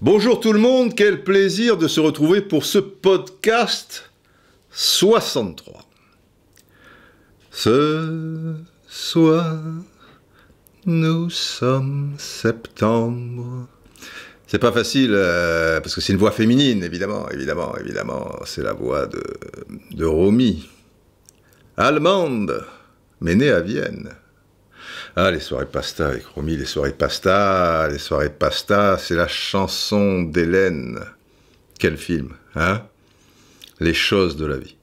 Bonjour tout le monde, quel plaisir de se retrouver pour ce podcast 63. Ce soir, nous sommes septembre. C'est pas facile, euh, parce que c'est une voix féminine, évidemment, évidemment, évidemment. C'est la voix de Romy. Allemande, mais né à Vienne. Ah, les soirées pasta avec Romy, les soirées pasta, les soirées pasta, c'est la chanson d'Hélène. Quel film, hein Les choses de la vie.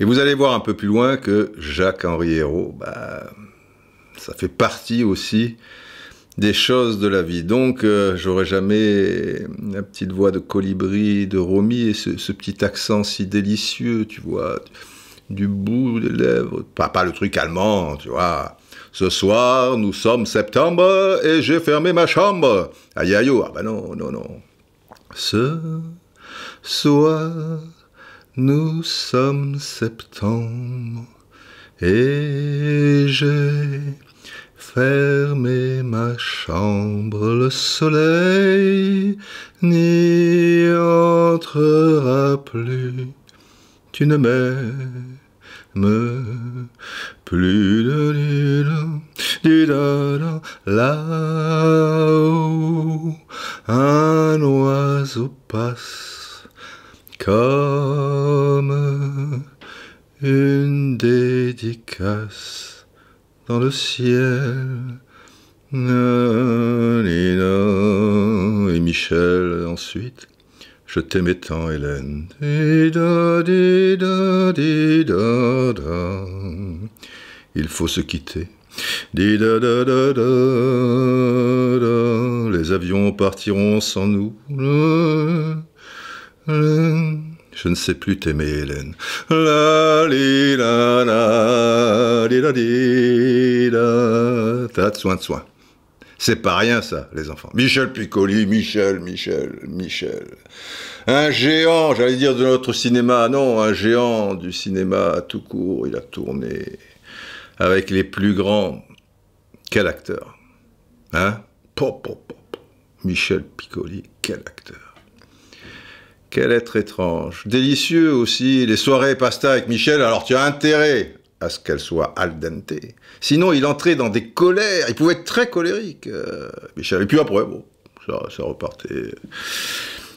Et vous allez voir un peu plus loin que Jacques-Henri Hérault, bah, ça fait partie aussi des choses de la vie. Donc, euh, j'aurais jamais la petite voix de colibri de Romy et ce petit accent si délicieux, tu vois du bout des lèvres. Pas, le truc allemand, tu vois. Ce soir, nous sommes septembre et j'ai fermé ma chambre. Aïe aïe, ah ben non, non, non. Ce soir, nous sommes septembre et j'ai fermé ma chambre. Le soleil n'y entrera plus. Tu ne m'aimes plus de l'île là-haut un oiseau passe comme une dédicace dans le ciel. Euh, et Michel ensuite je t'aimais tant, Hélène. Il faut se quitter. Les avions partiront sans nous. Je ne sais plus t'aimer, Hélène. La, soin, soin. C'est pas rien ça, les enfants. Michel Piccoli, Michel, Michel, Michel. Un géant, j'allais dire de notre cinéma, non, un géant du cinéma tout court, il a tourné avec les plus grands. Quel acteur Hein pop, pop, pop. Michel Piccoli, quel acteur Quel être étrange. Délicieux aussi, les soirées pasta avec Michel, alors tu as intérêt à ce qu'elle soit al dente. Sinon, il entrait dans des colères, il pouvait être très colérique. Euh, Mais ça et puis après, bon, ça, repartait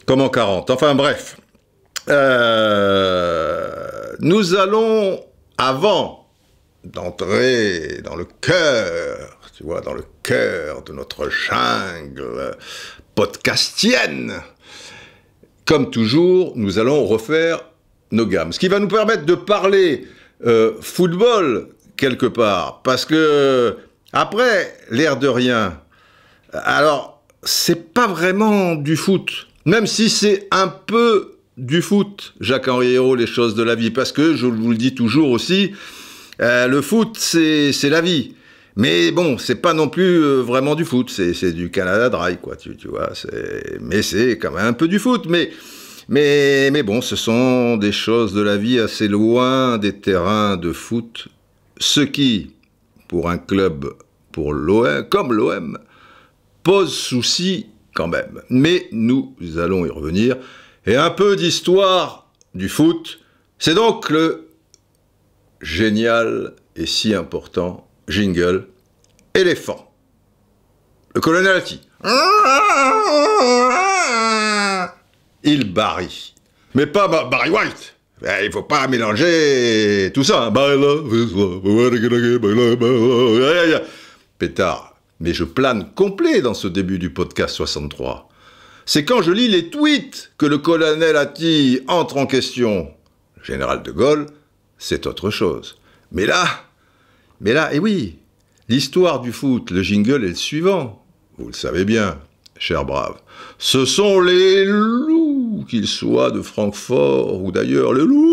comme en 40. Enfin bref, euh, nous allons, avant d'entrer dans le cœur, tu vois, dans le cœur de notre jungle podcastienne, comme toujours, nous allons refaire nos gammes. Ce qui va nous permettre de parler euh, football quelque part. Parce que, après, l'air de rien, alors, c'est pas vraiment du foot. Même si c'est un peu du foot, Jacques-Henri les choses de la vie. Parce que, je vous le dis toujours aussi, euh, le foot, c'est la vie. Mais bon, c'est pas non plus euh, vraiment du foot, c'est du Canada Drive, quoi, tu, tu vois. Mais c'est quand même un peu du foot. Mais mais, bon, ce sont des choses de la vie assez loin des terrains de foot. Ce qui, pour un club pour comme l'OM, pose souci quand même. Mais nous allons y revenir. Et un peu d'histoire du foot. C'est donc le génial et si important jingle éléphant. Le colonel il Barry. Mais pas Barry White eh, il faut pas mélanger tout ça. Pétard, mais je plane complet dans ce début du podcast 63. C'est quand je lis les tweets que le colonel Atti entre en question. général de Gaulle, c'est autre chose. Mais là, mais là, et eh oui, l'histoire du foot, le jingle est le suivant. Vous le savez bien, cher brave. Ce sont les loups qu'il soit de Francfort ou d'ailleurs, le loup.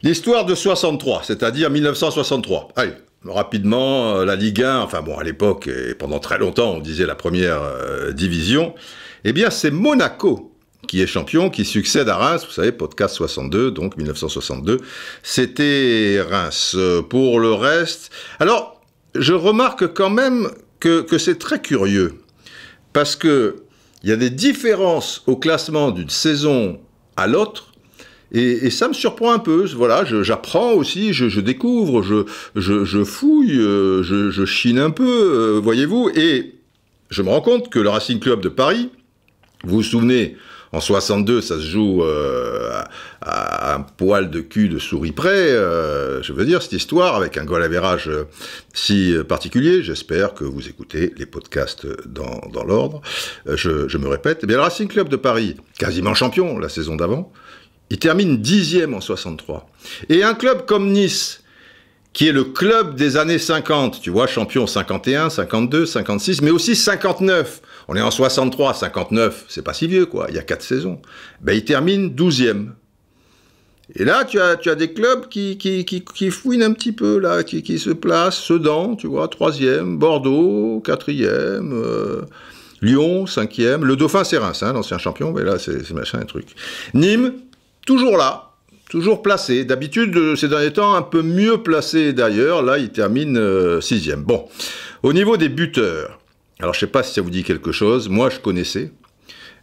L'histoire de 63, c'est-à-dire 1963. Allez, rapidement, euh, la Ligue 1, enfin bon, à l'époque et pendant très longtemps, on disait la première euh, division. Eh bien, c'est Monaco qui est champion, qui succède à Reims, vous savez, podcast 62, donc 1962, c'était Reims. Euh, pour le reste, alors, je remarque quand même que, c'est très curieux, parce que il y a des différences au classement d'une saison à l'autre, et, ça me surprend un peu. Voilà, j'apprends aussi, je, découvre, je, fouille, euh, je, je, chine un peu, euh, voyez-vous, et je me rends compte que le Racing Club de Paris, vous vous souvenez, en 62, ça se joue euh, à, un poil de cul de souris près. Euh, je veux dire, cette histoire avec un goal euh, si particulier. J'espère que vous écoutez les podcasts dans, l'ordre. Je, me répète. Eh le Racing Club de Paris, quasiment champion la saison d'avant, il termine dixième en 63. Et un club comme Nice, qui est le club des années 50, tu vois, champion 51, 52, 56, mais aussi 59. On est en 63, 59, c'est pas si vieux, quoi. Il y a quatre saisons. Ben, il termine 12e. Et là, tu as, des clubs qui, qui, fouinent un petit peu, là, qui, se placent. Sedan, tu vois, 3e. Bordeaux, 4e. Euh, Lyon, 5e. Le Dauphin, c'est Reims, hein, l'ancien champion, mais là, c'est machin, un truc. Nîmes, toujours là, toujours placé. D'habitude, euh, ces derniers temps, un peu mieux placé d'ailleurs. Là, il termine 6 euh, sixième. Bon, au niveau des buteurs, alors je ne sais pas si ça vous dit quelque chose, moi je connaissais,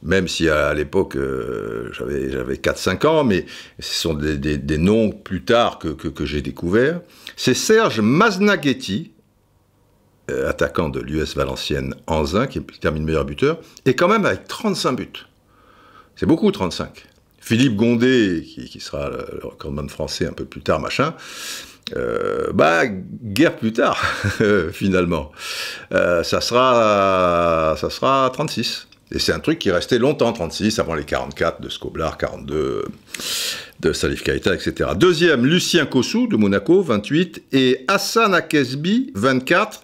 même si à l'époque euh, j'avais, 4-5 ans, mais ce sont des, noms plus tard que, j'ai découverts, c'est Serge Maznaghetti, euh, attaquant de l'US Valenciennes Anzin, qui termine meilleur buteur, et quand même avec 35 buts. C'est beaucoup 35. Philippe Gondé, qui, sera le, le recordman français un peu plus tard, machin, euh, bah, guerre plus tard, finalement. Euh, ça, sera, ça sera 36. Et c'est un truc qui restait longtemps, 36, avant les 44 de Scoblar, 42 de Salif Kaïta etc. Deuxième, Lucien Kossou de Monaco, 28, et Hassan Akesbi, 24,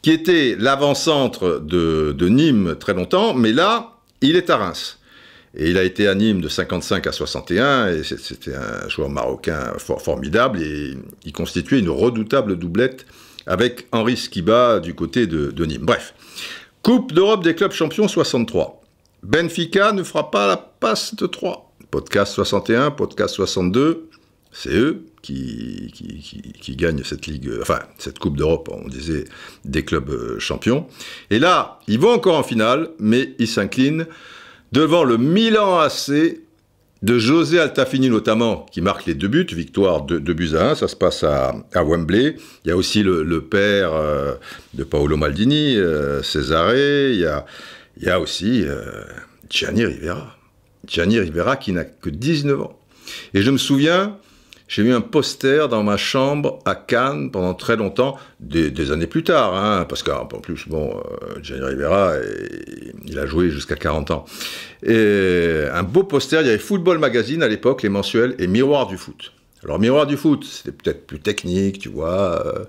qui était l'avant-centre de Nîmes très longtemps, mais là, il est à Reims. Et il a été à Nîmes de 55 à 61, et c'était un joueur marocain formidable, et il constituait une redoutable doublette avec Henri Skiba du côté de, Nîmes. Bref, Coupe d'Europe des clubs champions 63. Benfica ne fera pas la passe de 3. Podcast 61, podcast 62, c'est eux qui, gagnent cette ligue, euh, enfin cette Coupe d'Europe, on disait des clubs euh, champions. Et là, ils vont encore en finale, mais ils s'inclinent devant le Milan AC de José Altafini notamment, qui marque les deux buts, victoire de, de buts à 1, ça se passe à, Wembley. Il y a aussi le, père euh, de Paolo Maldini, euh, Cesare, il y a, aussi euh, Gianni Rivera. Gianni Rivera qui n'a que 19 ans. Et je me souviens, j'ai eu un poster dans ma chambre à Cannes pendant très longtemps, des, années plus tard, hein, parce qu'en plus, bon, Gianni euh, Rivera, et, il a joué jusqu'à 40 ans. Et un beau poster, il y avait Football Magazine à l'époque, les mensuels, et Miroir du foot. Alors, Miroir du foot, c'était peut-être plus technique, tu vois. Euh,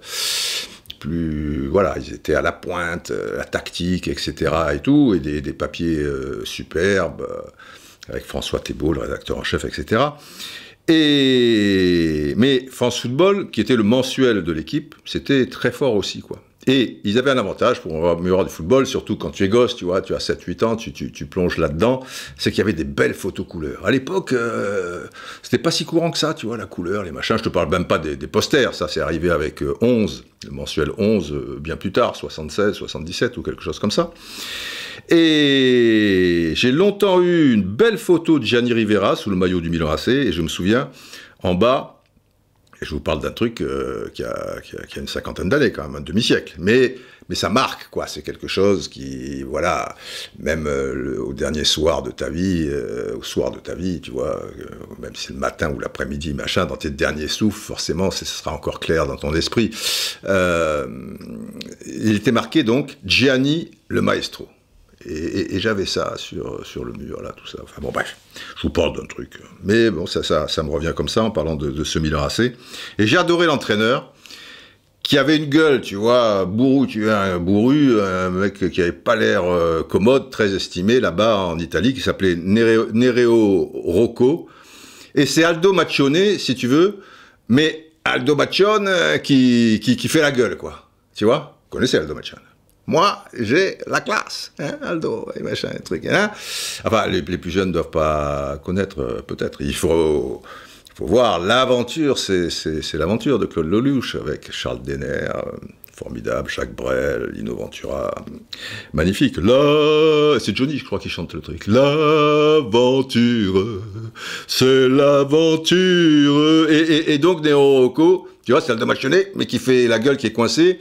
plus, voilà, ils étaient à la pointe, euh, la tactique, etc. et tout, et des, papiers superbes, avec François Thébault, le rédacteur en chef, etc. Et mais France Football, qui était le mensuel de l'équipe, c'était très fort aussi, quoi. Et ils avaient un avantage pour améliorer du football, surtout quand tu es gosse, tu vois, tu as 7-8 ans, tu, tu, plonges là-dedans, c'est qu'il y avait des belles photos couleurs. À l'époque, euh, c'était pas si courant que ça, tu vois, la couleur, les machins. Je te parle même pas des, des posters, ça c'est arrivé avec 11, euh, le mensuel 11, euh, bien plus tard, 76, 77 ou quelque chose comme ça. Et j'ai longtemps eu une belle photo de Gianni Rivera sous le maillot du Milan AC, et je me souviens, en bas, je vous parle d'un truc euh, qui, a, une cinquantaine d'années quand même, un demi-siècle, mais, ça marque, quoi, c'est quelque chose qui, voilà, même euh, au dernier soir de ta vie, euh, au soir de ta vie, tu vois, même si c'est le matin ou l'après-midi, machin, dans tes derniers souffles, forcément, ce sera encore clair dans ton esprit. il était marqué donc Gianni le maestro. Et, j'avais ça sur, le mur, là, tout ça. Enfin bon, bref, je vous parle d'un truc. Mais bon, ça, ça, me revient comme ça en parlant de, de ce Milan AC. Et j'ai adoré l'entraîneur qui avait une gueule, tu vois, bourru, tu vois, un bourru, un mec qui avait pas l'air euh, commode, très estimé là-bas en Italie, qui s'appelait Nereo, Rocco. Et c'est Aldo Maccione, si tu veux, mais Aldo Maccione euh, qui, qui, fait la gueule, quoi. Tu vois Vous connaissez Aldo Maccione moi, j'ai la classe, hein, Aldo, et machin, et truc. Hein. Enfin, les, plus jeunes ne doivent pas connaître, euh, peut-être. Il faut, faut voir, l'aventure, c'est l'aventure de Claude Lelouch avec Charles Denner, euh, formidable, Jacques Brel, Lino Ventura, magnifique. c'est Johnny, je crois, qui chante le truc. L'aventure, c'est l'aventure. Et, donc, Néo Rocco, tu vois, c'est Aldo Machiné, mais qui fait la gueule qui est coincée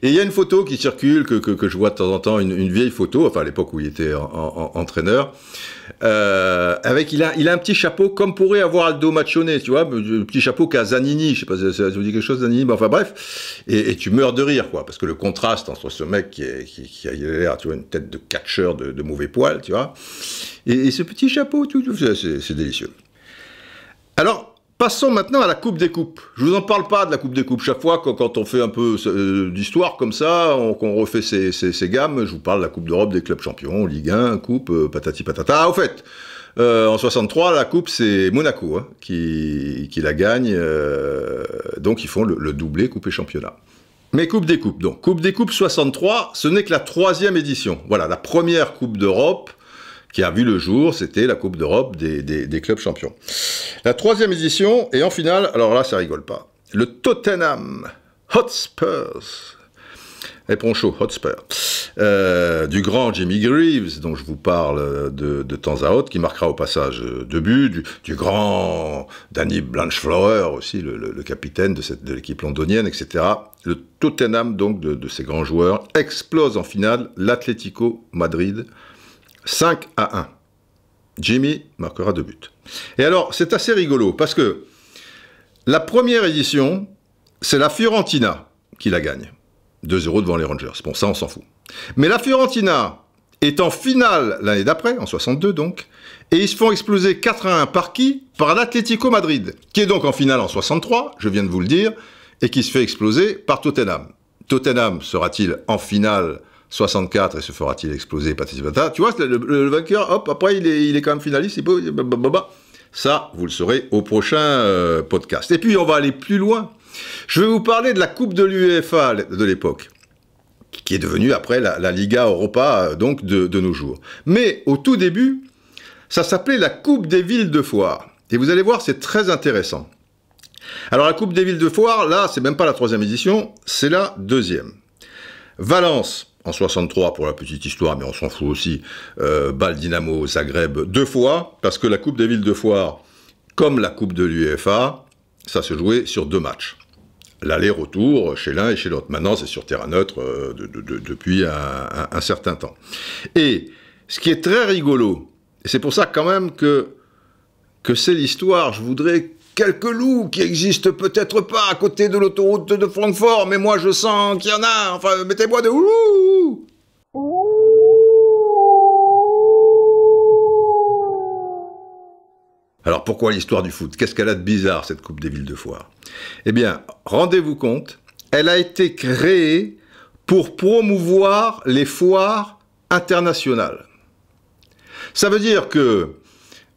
et il y a une photo qui circule, que, que, je vois de temps en temps, une, vieille photo, enfin à l'époque où il était entraîneur, euh, avec, il a, il a un petit chapeau comme pourrait avoir Aldo Machone, tu vois, le petit chapeau qu'a Zanini, je sais pas si ça vous dit quelque chose, Zanini, mais enfin bref, et, tu meurs de rire, quoi, parce que le contraste entre ce mec qui, a l'air, tu vois, une tête de catcheur de, mauvais poil, tu vois, et, ce petit chapeau, tout, c'est délicieux. Alors, Passons maintenant à la Coupe des Coupes. Je vous en parle pas de la Coupe des Coupes. Chaque fois, quand on fait un peu euh, d'histoire comme ça, qu'on refait ses, gammes, je vous parle de la Coupe d'Europe des clubs champions, Ligue 1, Coupe, euh, patati patata. Ah, au fait, euh, en 63, la Coupe, c'est Monaco hein, qui, la gagne. donc, ils font le, le doublé Coupe et Championnat. Mais Coupe des Coupes, donc. Coupe des Coupes 63, ce n'est que la troisième édition. Voilà, la première Coupe d'Europe qui a vu le jour, c'était la Coupe d'Europe des, clubs champions. La troisième édition, et en finale, alors là, ça rigole pas. Le Tottenham Hotspurs. Et eh, Poncho Hotspur. Euh, du grand Jimmy Greaves, dont je vous parle de, temps à autre, qui marquera au passage euh, deux buts, du, grand Danny Blanchflower aussi, le, capitaine de, de l'équipe londonienne, etc. Le Tottenham, donc, de, de ces grands joueurs, explose en finale l'Atlético Madrid 5 à 1. Jimmy marquera deux buts. Et alors, c'est assez rigolo parce que la première édition, c'est la Fiorentina qui la gagne. 2-0 devant les Rangers. Bon, ça, on s'en fout. Mais la Fiorentina est en finale l'année d'après, en 62 donc, et ils se font exploser 4 à 1 par qui Par l'Atlético Madrid, qui est donc en finale en 63, je viens de vous le dire, et qui se fait exploser par Tottenham. Tottenham sera-t-il en finale 64 et se fera-t-il exploser Tu vois, le, vainqueur, hop, après, il est, il est quand même finaliste. Bah, bah, bah. Ça, vous le saurez au prochain euh, podcast. Et puis, on va aller plus loin. Je vais vous parler de la Coupe de l'UEFA de l'époque, qui est devenue après la, Liga Europa, euh, donc de, de nos jours. Mais au tout début, ça s'appelait la Coupe des villes de foire. Et vous allez voir, c'est très intéressant. Alors la Coupe des villes de foire, là, c'est même pas la troisième édition, c'est la deuxième. Valence, en 63 pour la petite histoire, mais on s'en fout aussi, euh, Bal Zagreb deux fois, parce que la Coupe des villes de foire, comme la Coupe de l'UEFA, ça se jouait sur deux matchs. L'aller-retour chez l'un et chez l'autre. Maintenant, c'est sur terrain neutre euh, depuis un, certain temps. Et ce qui est très rigolo, et c'est pour ça quand même que, que c'est l'histoire, je voudrais quelques loups qui existent peut-être pas à côté de l'autoroute de Francfort, mais moi je sens qu'il y en a. Enfin, mettez-moi de ouh Alors pourquoi l'histoire du foot Qu'est-ce qu'elle a de bizarre cette Coupe des villes de foire Eh bien, rendez-vous compte, elle a été créée pour promouvoir les foires internationales. Ça veut dire que,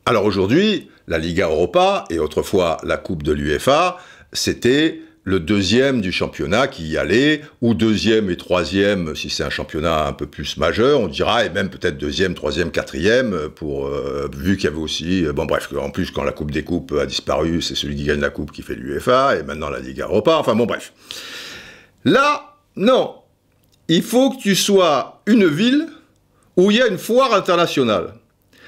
alors aujourd'hui, la Liga Europa et autrefois la Coupe de l'UEFA, c'était le deuxième du championnat qui y allait, ou deuxième et troisième, si c'est un championnat un peu plus majeur, on dira, et même peut-être deuxième, troisième, quatrième, pour, euh, vu qu'il y avait aussi, euh, bon bref, en plus quand la Coupe des Coupes a disparu, c'est celui qui gagne la Coupe qui fait l'UEFA, et maintenant la Liga Europa, enfin bon bref. Là, non, il faut que tu sois une ville où il y a une foire internationale.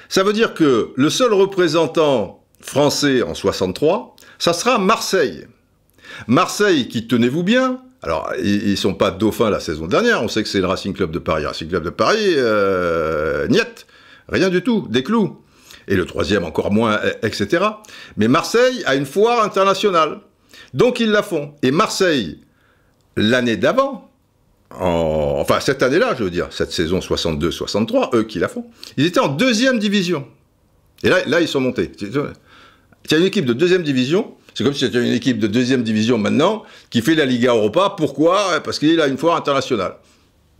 Ça veut dire que le seul représentant français en 63, ça sera Marseille. Marseille qui, tenez-vous bien, alors, ils ne sont pas dauphins la saison dernière, on sait que c'est le Racing Club de Paris. Racing Club de Paris, euh, niet, rien du tout, des clous. Et le troisième encore moins, etc. Mais Marseille a une foire internationale. Donc ils la font. Et Marseille, l'année d'avant, enfin cette année-là, je veux dire, cette saison 62-63, eux qui la font, ils étaient en deuxième division. Et là, là ils sont montés. T'as une équipe de deuxième division. C'est comme si as une équipe de deuxième division maintenant qui fait la Liga Europa. Pourquoi Parce qu'il a une fois internationale.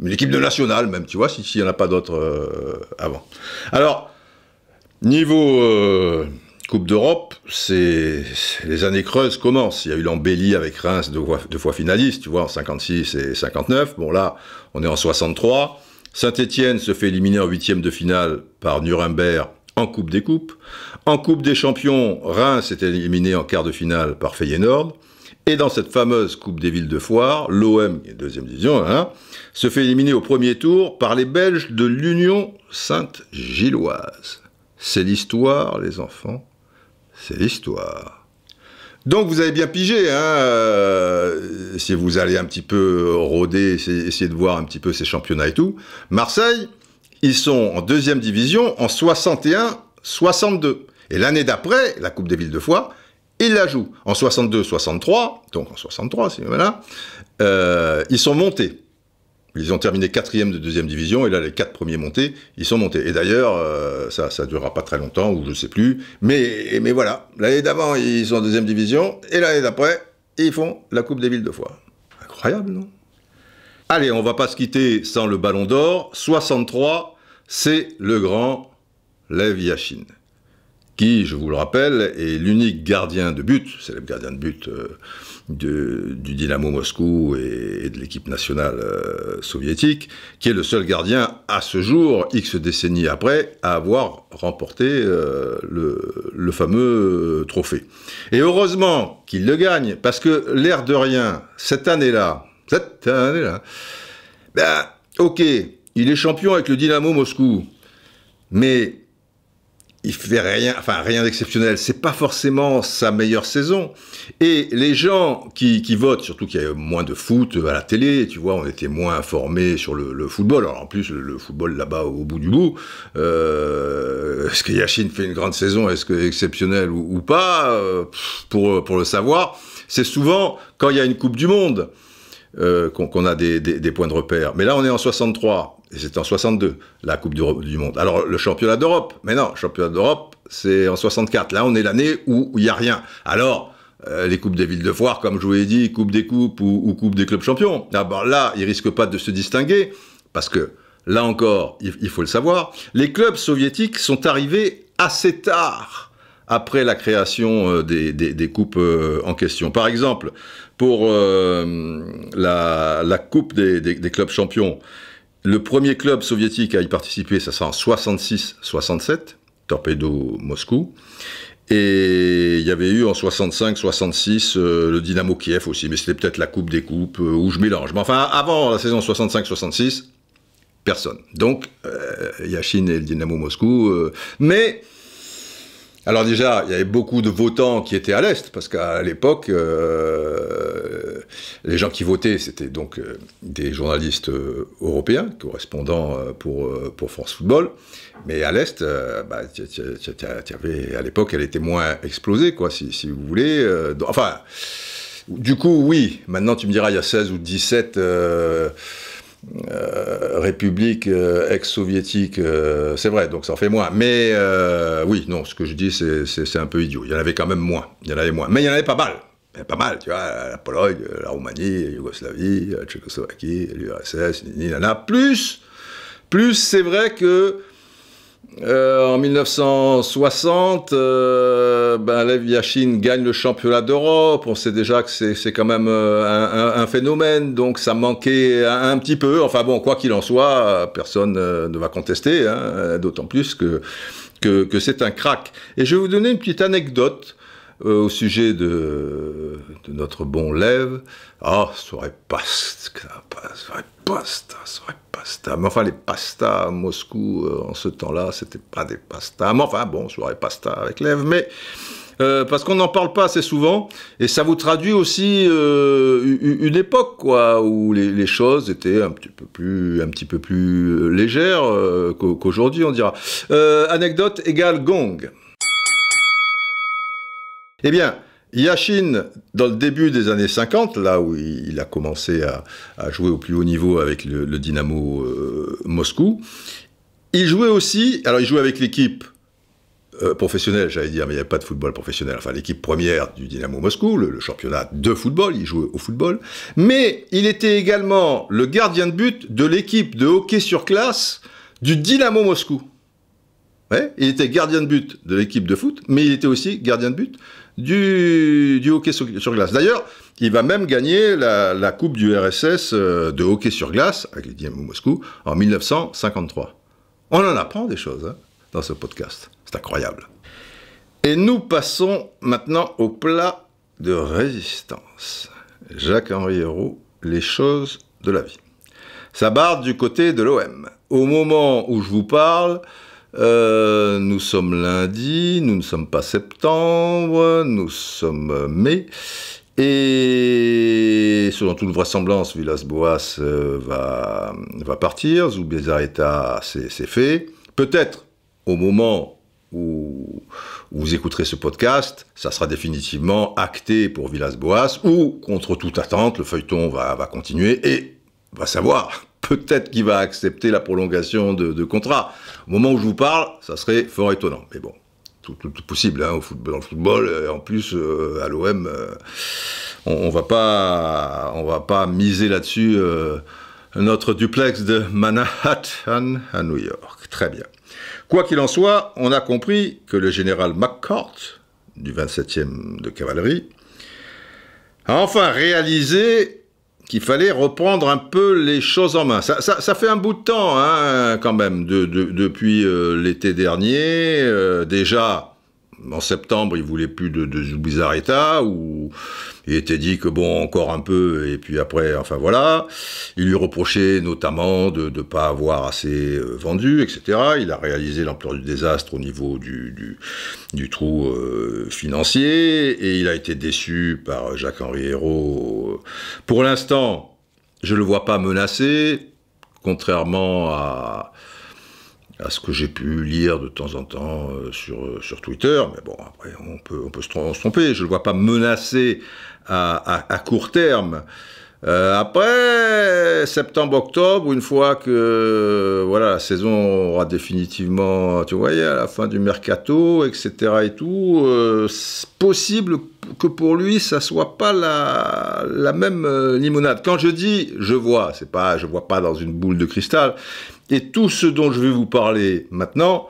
Une équipe de nationale même, tu vois, s'il n'y en a pas d'autres euh, avant. Alors, niveau... Euh, Coupe d'Europe, c'est les années creuses commencent. Il y a eu l'embellie avec Reims deux fois, finaliste, tu vois, en 56 et 59. Bon là, on est en 63. Saint-Étienne se fait éliminer en huitième de finale par Nuremberg en Coupe des Coupes. En Coupe des Champions, Reims est éliminé en quart de finale par Feyenoord. Et dans cette fameuse Coupe des Villes de Foire, l'OM, deuxième division, hein, se fait éliminer au premier tour par les Belges de l'Union Sainte-Gilloise. C'est l'histoire, les enfants c'est l'histoire. Donc vous avez bien pigé, hein euh, si vous allez un petit peu rôder, essayer, de voir un petit peu ces championnats et tout. Marseille, ils sont en deuxième division en 61-62. Et l'année d'après, la Coupe des Villes de Foix, ils la jouent en 62-63, donc en 63, si voilà, hein, euh, ils sont montés. Ils ont terminé quatrième de deuxième division, et là, les quatre premiers montés, ils sont montés. Et d'ailleurs, euh, ça ne durera pas très longtemps, ou je ne sais plus. Mais, mais voilà, l'année d'avant, ils sont en deuxième division, et l'année d'après, ils font la Coupe des Villes de Foix. Incroyable, non Allez, on va pas se quitter sans le Ballon d'Or. 63, c'est le grand Lev Yashin, qui, je vous le rappelle, est l'unique gardien de but, célèbre gardien de but... Euh, de, du Dynamo Moscou et, de l'équipe nationale euh, soviétique, qui est le seul gardien à ce jour, X décennies après, à avoir remporté euh, le, le, fameux euh, trophée. Et heureusement qu'il le gagne, parce que l'air de rien, cette année-là, cette année-là, ben, ok, il est champion avec le Dynamo Moscou, mais il fait rien, enfin rien d'exceptionnel. C'est pas forcément sa meilleure saison. Et les gens qui, qui votent, surtout qu'il y a moins de foot à la télé, tu vois, on était moins informés sur le, football. Alors en plus, le, football là-bas au bout du bout, euh, est-ce que Yachine fait une grande saison, est-ce que exceptionnelle ou, pas, euh, pour, pour le savoir, c'est souvent quand il y a une Coupe du Monde. Euh, qu'on a des, des, des points de repère. Mais là, on est en 63. Et c'était en 62, la Coupe du, Monde. Alors, le championnat d'Europe, mais non, championnat d'Europe, c'est en 64. Là, on est l'année où il n'y a rien. Alors, euh, les Coupes des villes de foire, comme je vous l'ai dit, Coupe des Coupes ou, Coupe des clubs champions, d'abord là, ils risquent pas de se distinguer, parce que, là encore, il, faut le savoir, les clubs soviétiques sont arrivés assez tard après la création euh, des, coupes euh, en question. Par exemple, pour la, coupe des, clubs champions, le premier club soviétique à y participer, ça c'est en 66-67, Torpedo Moscou. Et il y avait eu en 65-66 euh, le Dynamo Kiev aussi, mais c'était peut-être la Coupe des Coupes ou euh, où je mélange. Mais enfin, avant la saison 65-66, personne. Donc, euh, a Chine et le Dynamo Moscou. mais alors déjà, il y avait beaucoup de votants qui étaient à l'Est, parce qu'à l'époque, euh, les gens qui votaient, c'était donc euh, des journalistes euh, européens, correspondants pour, pour France Football. Mais à l'Est, bah, à l'époque, elle était moins explosée, quoi, si, vous voulez. Enfin, du coup, oui, maintenant tu me diras, il y a 16 ou 17... Euh, république euh, ex-soviétique, euh, c'est vrai, donc ça en fait moins. Mais oui, non, ce que je dis, c'est un peu idiot. Il y en avait quand même moins. Il y en avait moins. Mais il y en avait pas mal. pas mal, tu vois, la Pologne, la Roumanie, la Yougoslavie, la Tchécoslovaquie, l'URSS, il a plus. Plus, c'est vrai que euh, en 1960, euh, ben, Lev Yashin gagne le championnat d'Europe. On sait déjà que c'est quand même euh, un, phénomène, donc ça manquait un, un petit peu. Enfin bon, quoi qu'il en soit, personne euh, ne va contester, hein. d'autant plus que, que, que c'est un crack. Et je vais vous donner une petite anecdote euh, au sujet de, notre bon lève, ah, oh, serait pasta, serait pasta, serait pasta. Mais enfin, les pastas à Moscou, euh, en ce temps-là, c'était pas des pastas. Mais enfin, bon, soirée pasta avec lève, mais... Euh, parce qu'on n'en parle pas assez souvent, et ça vous traduit aussi une, époque quoi, où les, choses étaient un petit peu plus, un petit peu plus légères qu'aujourd'hui, on dira. anecdote égale gong. Eh bien, Yashin, dans le début des années 50, là où il a commencé à, jouer au plus haut niveau avec le, Dynamo euh, Moscou, il jouait aussi, alors il jouait avec l'équipe euh, professionnelle, j'allais dire, mais il n'y avait pas de football professionnel, enfin l'équipe première du Dynamo Moscou, le, championnat de football, il jouait au football, mais il était également le gardien de but de l'équipe de hockey sur classe du Dynamo Moscou. il était gardien de but de l'équipe de foot, mais il était aussi gardien de but du, hockey sur, glace. D'ailleurs, il va même gagner la, Coupe du RSS euh, de hockey sur glace avec les Moscou en 1953. On en apprend des choses hein, dans ce podcast. C'est incroyable. Et nous passons maintenant au plat de résistance. Jacques-Henri Héroux, Les choses de la vie. Ça barre du côté de l'OM. Au moment où je vous parle, euh, nous sommes lundi, nous ne sommes pas septembre, nous sommes euh, mai. Et selon toute vraisemblance, Villas-Boas euh, va, va partir, Zubizarreta, c'est fait. Peut-être au moment où, vous écouterez ce podcast, ça sera définitivement acté pour Villas-Boas, ou contre toute attente, le feuilleton va, va continuer et va savoir peut-être qu'il va accepter la prolongation de, contrat. Au moment où je vous parle, ça serait fort étonnant. Mais bon, tout, tout, possible hein, au dans le football. Euh, en plus, euh, à l'OM, euh, on, ne va pas, va pas miser là-dessus. notre duplex de Manhattan à New York. Très bien. Quoi qu'il en soit, on a compris que le général McCourt, du 27e de cavalerie, a enfin réalisé qu'il fallait reprendre un peu les choses en main. Ça, fait un bout de temps, hein, quand même, depuis euh, l'été dernier. Euh, déjà, en septembre, il voulait plus de, de Zubizarreta, ou il était dit que bon, encore un peu, et puis après, enfin voilà. Il lui reprochait notamment de ne pas avoir assez euh, vendu, etc. Il a réalisé l'ampleur du désastre au niveau du, trou euh, financier, et il a été déçu par Jacques-Henri Hérault. Pour l'instant, je ne le vois pas menacé, contrairement à à ce que j'ai pu lire de temps en temps euh, sur, euh, sur Twitter. Mais bon, après, on peut, on peut se tromper. Je ne le vois pas menacé à, court terme. Euh, après septembre-octobre, une fois que voilà la saison aura définitivement, tu voyais, à la fin du mercato, etc. et tout, c'est possible que pour lui ça soit pas la, la même limonade. Quand je dis je vois, c'est pas je vois pas dans une boule de cristal, et tout ce dont je vais vous parler maintenant,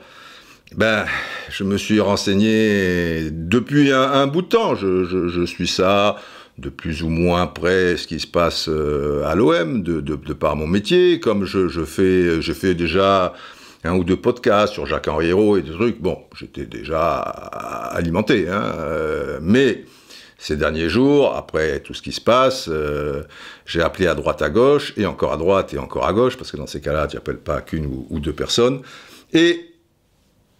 ben, je me suis renseigné depuis un, bout de temps. Je, suis ça de plus ou moins près ce qui se passe euh, à l'OM, de, par mon métier, comme je, je fais, déjà un ou deux podcasts sur Jacques Henriero et des trucs. Bon, j'étais déjà alimenté, hein, euh, mais ces derniers jours, après tout ce qui se passe, euh, j'ai appelé à droite, à gauche, et encore à droite, et encore à gauche, parce que dans ces cas-là, tu n'appelles pas qu'une ou, ou, deux personnes. Et,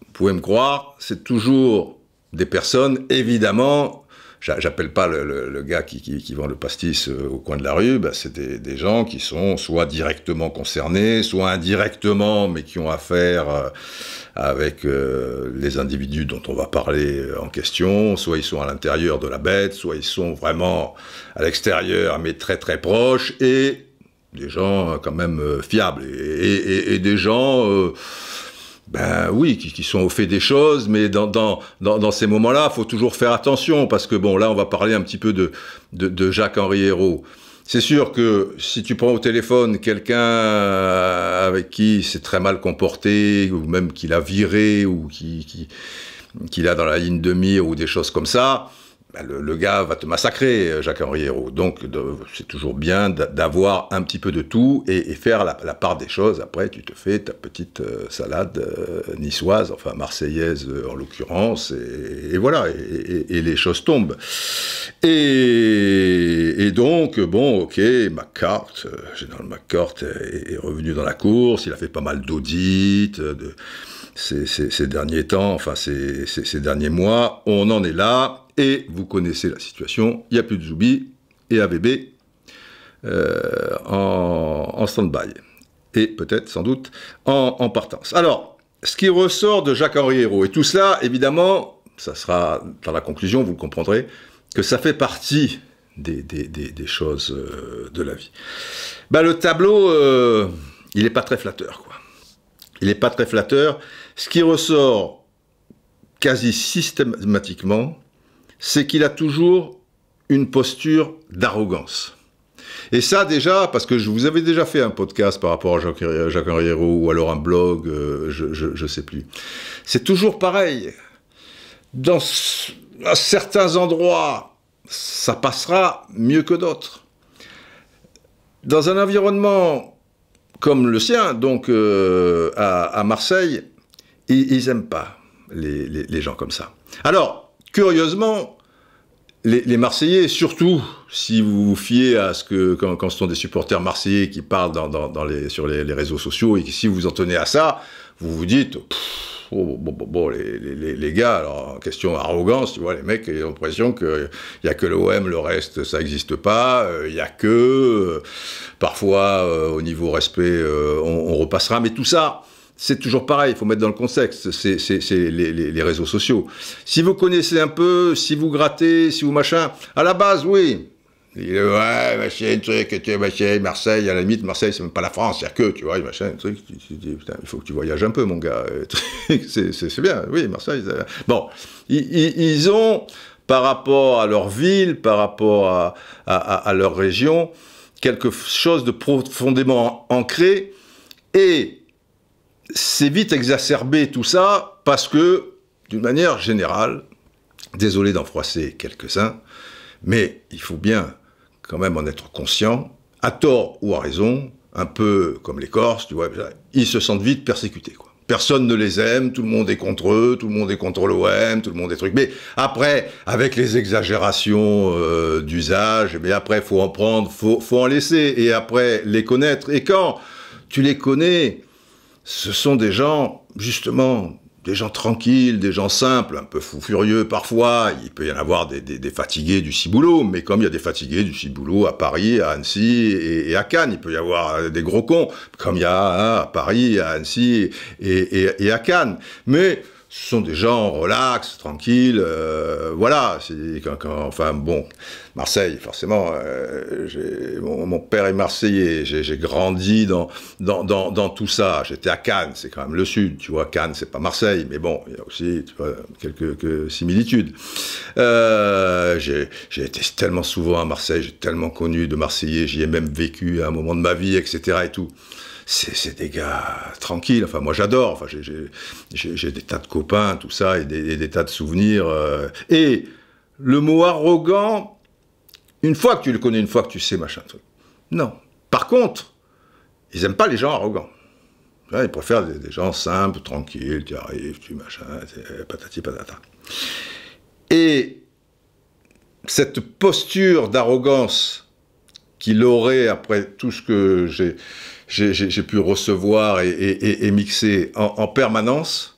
vous pouvez me croire, c'est toujours des personnes, évidemment, j'appelle pas le, gars qui, vend le pastis euh, au coin de la rue, bah, c'est des, gens qui sont soit directement concernés, soit indirectement, mais qui ont affaire euh, avec euh, les individus dont on va parler en question, soit ils sont à l'intérieur de la bête, soit ils sont vraiment à l'extérieur, mais très très proches, et des gens quand même fiables, et, des gens ben oui, qui, sont au fait des choses, mais dans, dans, dans, ces moments-là, il faut toujours faire attention, parce que bon, là, on va parler un petit peu de, de, Jacques-Henri Hérault. C'est sûr que si tu prends au téléphone quelqu'un euh, avec qui c'est très mal comporté, ou même qu'il a viré, ou qu'il qui, qui dans la ligne de mire, ou des choses comme ça, bah, le, gars va te massacrer, euh, Jacques-Henri Donc, c'est toujours bien d'avoir un petit peu de tout et, faire la, part des choses. Après, tu te fais ta petite euh, salade euh, niçoise, enfin marseillaise en l'occurrence, et, voilà, et, les choses tombent. Et, donc, bon, ok, McCart, Général McCart est, est, revenu dans la course, il a fait pas mal d'audits, de... Ces, derniers temps, enfin ces, derniers mois, on en est là. Et vous connaissez la situation, il n'y a plus de Zoubi et AVB euh, en, stand-by. Et peut-être, sans doute, en, partance. Alors, ce qui ressort de Jacques-Henri Hérault, et tout cela, évidemment, ça sera dans la conclusion, vous le comprendrez, que ça fait partie des, choses euh, de la vie. Ben, le tableau, euh, il n'est pas très flatteur, quoi. Il n'est pas très flatteur. Ce qui ressort quasi systématiquement, c'est qu'il a toujours une posture d'arrogance. Et ça déjà, parce que je vous avais déjà fait un podcast par rapport à Jacques, Jacques ou alors un blog, euh, je ne sais plus. C'est toujours pareil. Dans certains endroits, ça passera mieux que d'autres. Dans un environnement comme le sien, donc euh, à, Marseille, ils n'aiment pas les, les gens comme ça. Alors, curieusement, les, Marseillais, surtout si vous vous fiez à ce que, quand, ce sont des supporters marseillais qui parlent sur les, réseaux sociaux et si vous en tenez à ça, vous vous dites, oh, bon, les, gars, alors question arrogance, tu vois, les mecs ont l'impression qu'il n'y a que l'OM, le reste ça n'existe pas, euh, il y n'y a que, euh, parfois euh, au niveau respect on repassera, mais tout ça, c'est toujours pareil, il faut mettre dans le contexte, c'est les, réseaux sociaux. Si vous connaissez un peu, si vous grattez, si vous machin, à la base, oui. Il, ouais, machin, truc, tu machin, Marseille, à la limite, Marseille, c'est même pas la France, c'est que, tu vois, machin, truc, tu, tu, putain, il faut que tu voyages un peu, mon gars, euh, c'est bien, oui, Marseille. Bon, ils, ils, ils, ont, par rapport à leur ville, par rapport à leur région, quelque chose de profondément ancré, et c'est vite exacerbé tout ça parce que, d'une manière générale, désolé d'en froisser quelques-uns, mais il faut bien quand même en être conscient, à tort ou à raison, un peu comme les Corses, tu vois, ils se sentent vite persécutés. Personne ne les aime, tout le monde est contre eux, tout le monde est contre l'OM, tout le monde est truc. Mais après, avec les exagérations euh, d'usage, mais après, faut en prendre, faut en laisser, et après, les connaître. Et quand tu les connais, ce sont des gens, justement, des gens tranquilles, des gens simples, un peu fous furieux parfois. Il peut y en avoir des, fatigués du ciboulot, mais comme il y a des fatigués du ciboulot à Paris, à Annecy et, à Cannes, il peut y avoir euh, des gros cons, comme il y a hein, à Paris, à Annecy et à Cannes. Mais ce sont des gens relax, tranquilles, euh, voilà. Quand, quand, enfin bon, Marseille, forcément, euh, mon, père est marseillais, j'ai grandi dans, tout ça. J'étais à Cannes, c'est quand même le sud, tu vois. Cannes, c'est pas Marseille, mais bon, il y a aussi tu vois, quelques, similitudes. Euh, j'ai été tellement souvent à Marseille, j'ai tellement connu de Marseillais, j'y ai même vécu à un moment de ma vie, etc. Et tout c'est des gars tranquilles. Enfin, moi, j'adore. Enfin, j'ai des tas de copains, tout ça, et des, tas de souvenirs. Euh. Et le mot arrogant, une fois que tu le connais, une fois que tu sais, machin, truc. Non. Par contre, ils n'aiment pas les gens arrogants. ils préfèrent des, gens simples, tranquilles, tu arrives, tu machin, patati patata. Et cette posture d'arrogance qu'il aurait après tout ce que j'ai j'ai pu recevoir et, mixer en, permanence,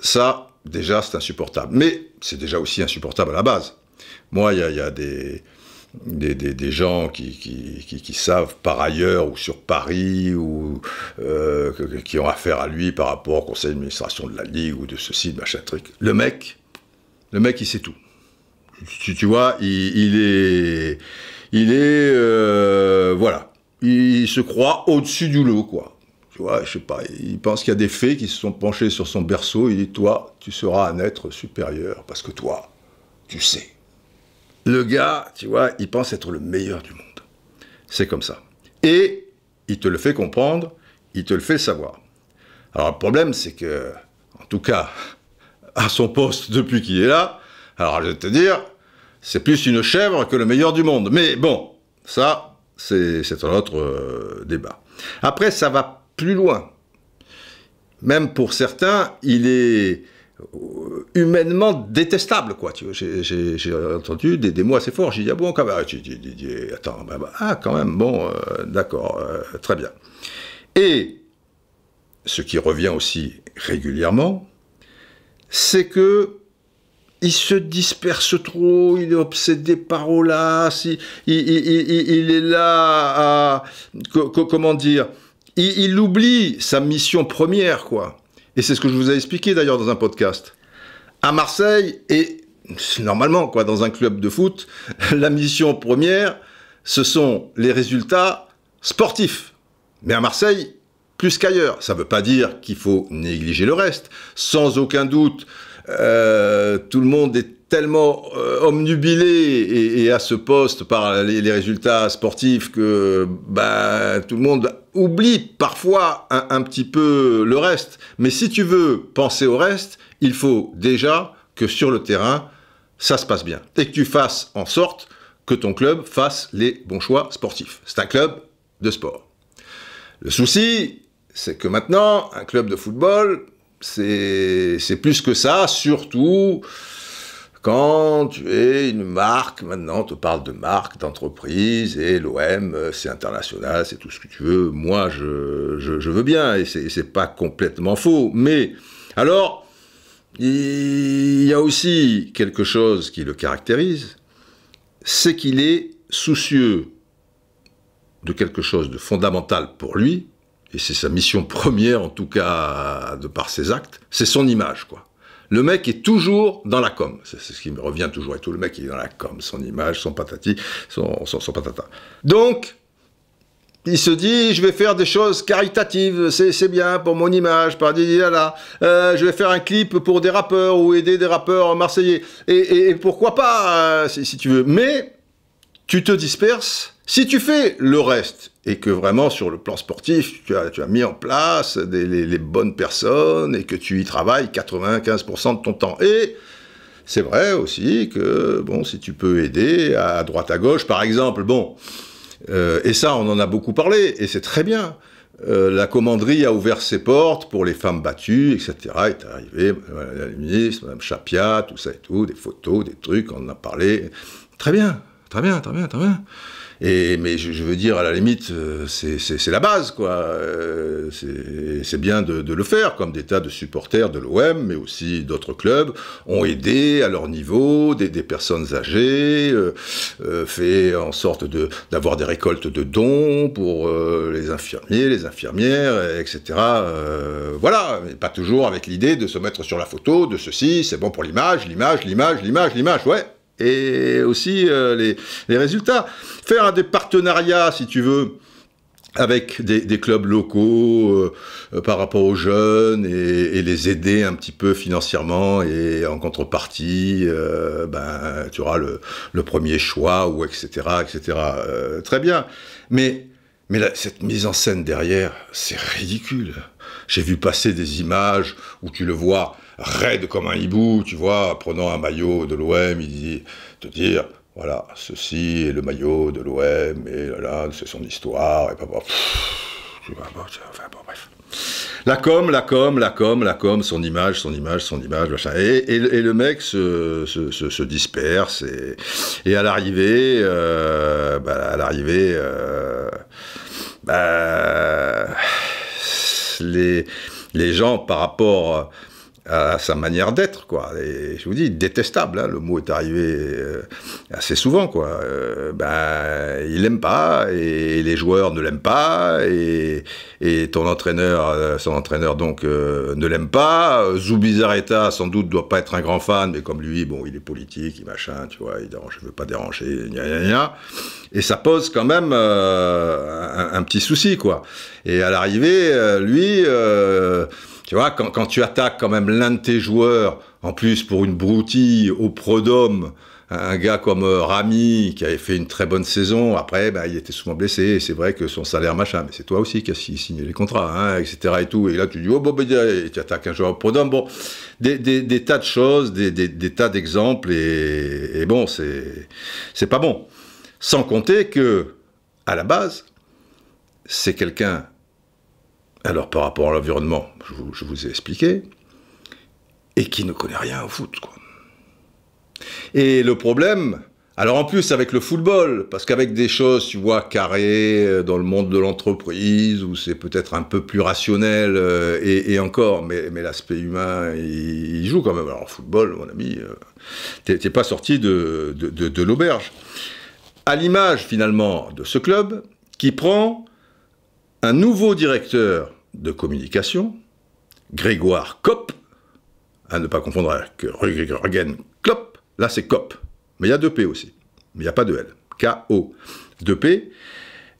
ça, déjà, c'est insupportable. Mais c'est déjà aussi insupportable à la base. Moi, il y a, des, des, gens qui, qui, savent par ailleurs ou sur Paris ou euh, qui ont affaire à lui par rapport au conseil d'administration de la Ligue ou de ceci, de machin truc. Le mec, le mec, il sait tout. Tu, vois, il, est... Il est... Euh, voilà il se croit au-dessus du lot, quoi. Tu vois, je sais pas, il pense qu'il y a des fées qui se sont penchées sur son berceau, il dit Toi, tu seras un être supérieur, parce que toi, tu sais. Le gars, tu vois, il pense être le meilleur du monde. C'est comme ça. Et il te le fait comprendre, il te le fait savoir. Alors le problème, c'est que, en tout cas, à son poste depuis qu'il est là, alors je vais te dire, c'est plus une chèvre que le meilleur du monde. Mais bon, ça, c'est un autre euh, débat. Après, ça va plus loin. Même pour certains, il est euh, humainement détestable, quoi. Tu j'ai entendu des, mots assez forts. J'ai dit, ah bon, quand même, attends, bah, bah, ah, quand même, bon, euh, d'accord, très bien. Et ce qui revient aussi régulièrement, c'est que il se disperse trop, il est obsédé par Olas, il, il est là à... Comment dire il, oublie sa mission première, quoi. Et c'est ce que je vous ai expliqué d'ailleurs dans un podcast. À Marseille, et normalement, quoi, dans un club de foot, la mission première, ce sont les résultats sportifs. Mais à Marseille, plus qu'ailleurs. Ça ne veut pas dire qu'il faut négliger le reste. Sans aucun doute, euh, tout le monde est tellement euh, omnubilé et, à ce poste par les, résultats sportifs que ben, tout le monde oublie parfois un, un petit peu le reste. Mais si tu veux penser au reste, il faut déjà que sur le terrain, ça se passe bien. Et que tu fasses en sorte que ton club fasse les bons choix sportifs. C'est un club de sport. Le souci, c'est que maintenant, un club de football, c'est plus que ça, surtout quand tu es une marque, maintenant on te parle de marque, d'entreprise, et l'OM, c'est international, c'est tout ce que tu veux, moi je, veux bien, et c'est pas complètement faux. Mais alors, il y a aussi quelque chose qui le caractérise, c'est qu'il est soucieux de quelque chose de fondamental pour lui, et c'est sa mission première en tout cas de par ses actes, c'est son image quoi. Le mec est toujours dans la com. C'est ce qui me revient toujours et tout. Le mec est dans la com, son image, son patati, son, patata. Donc, il se dit, je vais faire des choses caritatives, c'est bien pour mon image, par là. Euh, je vais faire un clip pour des rappeurs ou aider des rappeurs marseillais. Et, pourquoi pas, euh, si, tu veux. Mais tu te disperses si tu fais le reste et que vraiment sur le plan sportif, tu as, mis en place les, bonnes personnes et que tu y travailles 95% de ton temps. Et c'est vrai aussi que bon, si tu peux aider à droite à gauche, par exemple, bon, euh, et ça on en a beaucoup parlé et c'est très bien. Euh, la commanderie a ouvert ses portes pour les femmes battues, etc. Il est arrivé, la ministre, Madame Chapia, tout ça et tout, des photos, des trucs, on en a parlé. Très bien, très bien, très bien, très bien. Et, mais je, je, veux dire, à la limite, euh, c'est la base, quoi. Euh, c'est bien de, de, le faire, comme des tas de supporters de l'OM, mais aussi d'autres clubs, ont aidé à leur niveau des, des personnes âgées, euh, fait en sorte d'avoir des récoltes de dons pour les infirmiers, les infirmières, etc. voilà, pas toujours avec l'idée de se mettre sur la photo, de ceci, c'est bon pour l'image, l'image, l'image, l'image, l'image, ouais et aussi euh, les, résultats. Faire des partenariats, si tu veux, avec des, clubs locaux euh, euh, par rapport aux jeunes et, les aider un petit peu financièrement et en contrepartie, ben, tu auras le, premier choix ou etc. etc. très bien. Mais, cette mise en scène derrière, c'est ridicule. J'ai vu passer des images où tu le vois raide comme un hibou, tu vois, prenant un maillot de l'OM, il dit, te dire, voilà, ceci est le maillot de l'OM, et là, c'est son histoire, et pas bon, enfin, bon, bref. La com, la com, la com, la com, son image, son image, son image, Et, et, le mec se, se, se, disperse, et, et à l'arrivée, euh, bah, à l'arrivée, euh, bah, les, les gens par rapport à sa manière d'être, quoi. Et je vous dis, détestable, hein, le mot est arrivé euh, assez souvent, quoi. Euh, ben, il l'aime pas, et les joueurs ne l'aiment pas, et, ton entraîneur, euh, son entraîneur donc, ne l'aime pas. Zubizarreta, sans doute, doit pas être un grand fan, mais comme lui, bon, il est politique, il machin, tu vois, il dérange, je veux pas déranger, gna gna gna. Et ça pose quand même un, un, petit souci, quoi. Et à l'arrivée, lui... Tu vois, quand, tu attaques quand même l'un de tes joueurs, en plus pour une broutille au prodome, un gars comme euh, Rami, qui avait fait une très bonne saison, après, bah, il était souvent blessé, c'est vrai que son salaire, machin, mais c'est toi aussi qui as signé les contrats, hein, etc. Et, tout. et là, tu dis, oh, bon, bah, bah, tu attaques un joueur au prodome. Bon, des, tas de choses, des, tas d'exemples, et, et bon, c'est pas bon. Sans compter que, à la base, c'est quelqu'un alors par rapport à l'environnement, je vous, ai expliqué, et qui ne connaît rien au foot. Quoi. Et le problème, alors en plus avec le football, parce qu'avec des choses, tu vois, carrées euh, dans le monde de l'entreprise, où c'est peut-être un peu plus rationnel, euh, et, encore, mais, l'aspect humain, il, joue quand même. Alors football, mon ami, euh, tu t'es pas sorti de, de l'auberge. À l'image finalement de ce club, qui prend un nouveau directeur de communication, Grégoire Kopp, à ne pas confondre avec Ruggen Kopp. là c'est Kopp, mais il y a deux P aussi, mais il n'y a pas de L, K-O, deux P.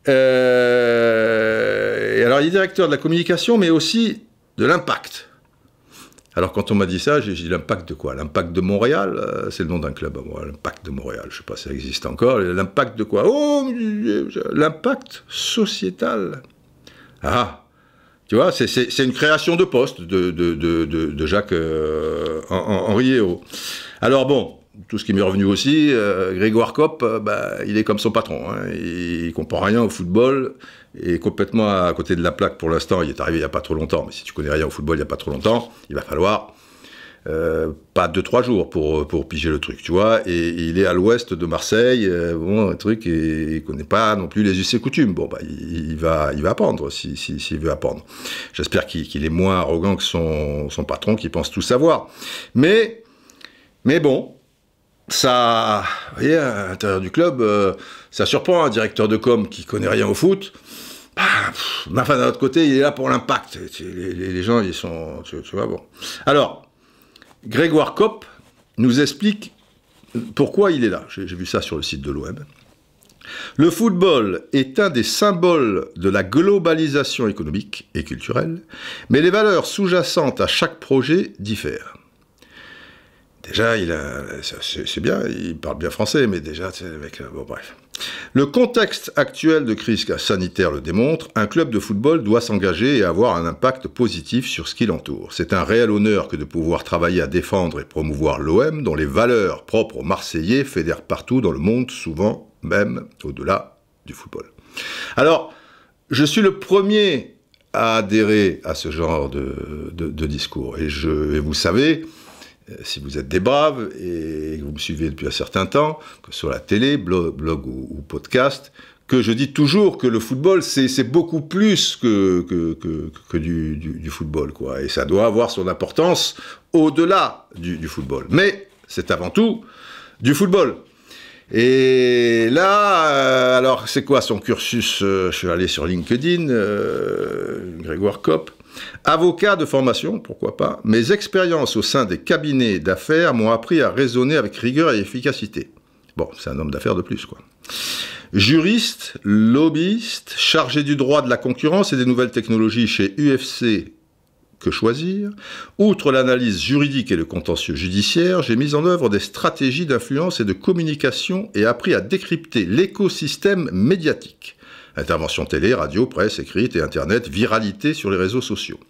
Euh, et alors il est directeur de la communication, mais aussi de l'impact. Alors quand on m'a dit ça, j'ai dit l'impact de quoi L'impact de Montréal euh, C'est le nom d'un club à moi, l'impact de Montréal, je ne sais pas si ça existe encore. L'impact de quoi Oh, l'impact sociétal. Ah Tu vois, c'est une création de poste de, de, Jacques euh, Alors bon, tout ce qui m'est revenu aussi, euh, Grégoire Kopp, euh, bah, il est comme son patron. Hein. Il, ne comprend rien au football et complètement à côté de la plaque pour l'instant. Il est arrivé il n'y a pas trop longtemps, mais si tu connais rien au football il n'y a pas trop longtemps, il va falloir euh, pas deux trois jours pour pour piger le truc, tu vois. Et, il est à l'ouest de Marseille, euh, bon un truc et il connaît pas non plus les us et coutumes. Bon bah il, va il va apprendre si s'il veut apprendre. J'espère qu'il est moins arrogant que son patron qui pense tout savoir. Mais mais bon, ça, vous voyez, à l'intérieur du club, euh, ça surprend un directeur de com qui connaît rien au foot. Bah, mais d'un autre côté, il est là pour l'impact. Les, gens, ils sont, tu vois, bon. Alors, Grégoire Kopp nous explique pourquoi il est là. J'ai vu ça sur le site de l'OM. Le football est un des symboles de la globalisation économique et culturelle, mais les valeurs sous-jacentes à chaque projet diffèrent. Déjà, c'est bien, il parle bien français, mais déjà, c'est avec, euh, bon, bref. Le contexte actuel de crise sanitaire le démontre, un club de football doit s'engager et avoir un impact positif sur ce qui l'entoure. C'est un réel honneur que de pouvoir travailler à défendre et promouvoir l'OM, dont les valeurs propres aux Marseillais fédèrent partout dans le monde, souvent même au-delà du football. Alors, je suis le premier à adhérer à ce genre de, discours, et, je, et vous savez, euh, si vous êtes des braves et que vous me suivez depuis un certain temps, que sur la télé, blog, ou, podcast, que je dis toujours que le football, c'est beaucoup plus que, que, que, du, football. Quoi. Et ça doit avoir son importance au-delà du, football. Mais c'est avant tout du football. Et là, euh, alors c'est quoi son cursus euh, Je suis allé sur LinkedIn, Grégoire Kopp. Avocat de formation, pourquoi pas, mes expériences au sein des cabinets d'affaires m'ont appris à raisonner avec rigueur et efficacité. Bon, c'est un homme d'affaires de plus, quoi. Juriste, lobbyiste, chargé du droit de la concurrence et des nouvelles technologies chez UFC que choisir, outre l'analyse juridique et le contentieux judiciaire, j'ai mis en œuvre des stratégies d'influence et de communication et appris à décrypter l'écosystème médiatique. Intervention télé, radio, presse, écrite et Internet, viralité sur les réseaux sociaux.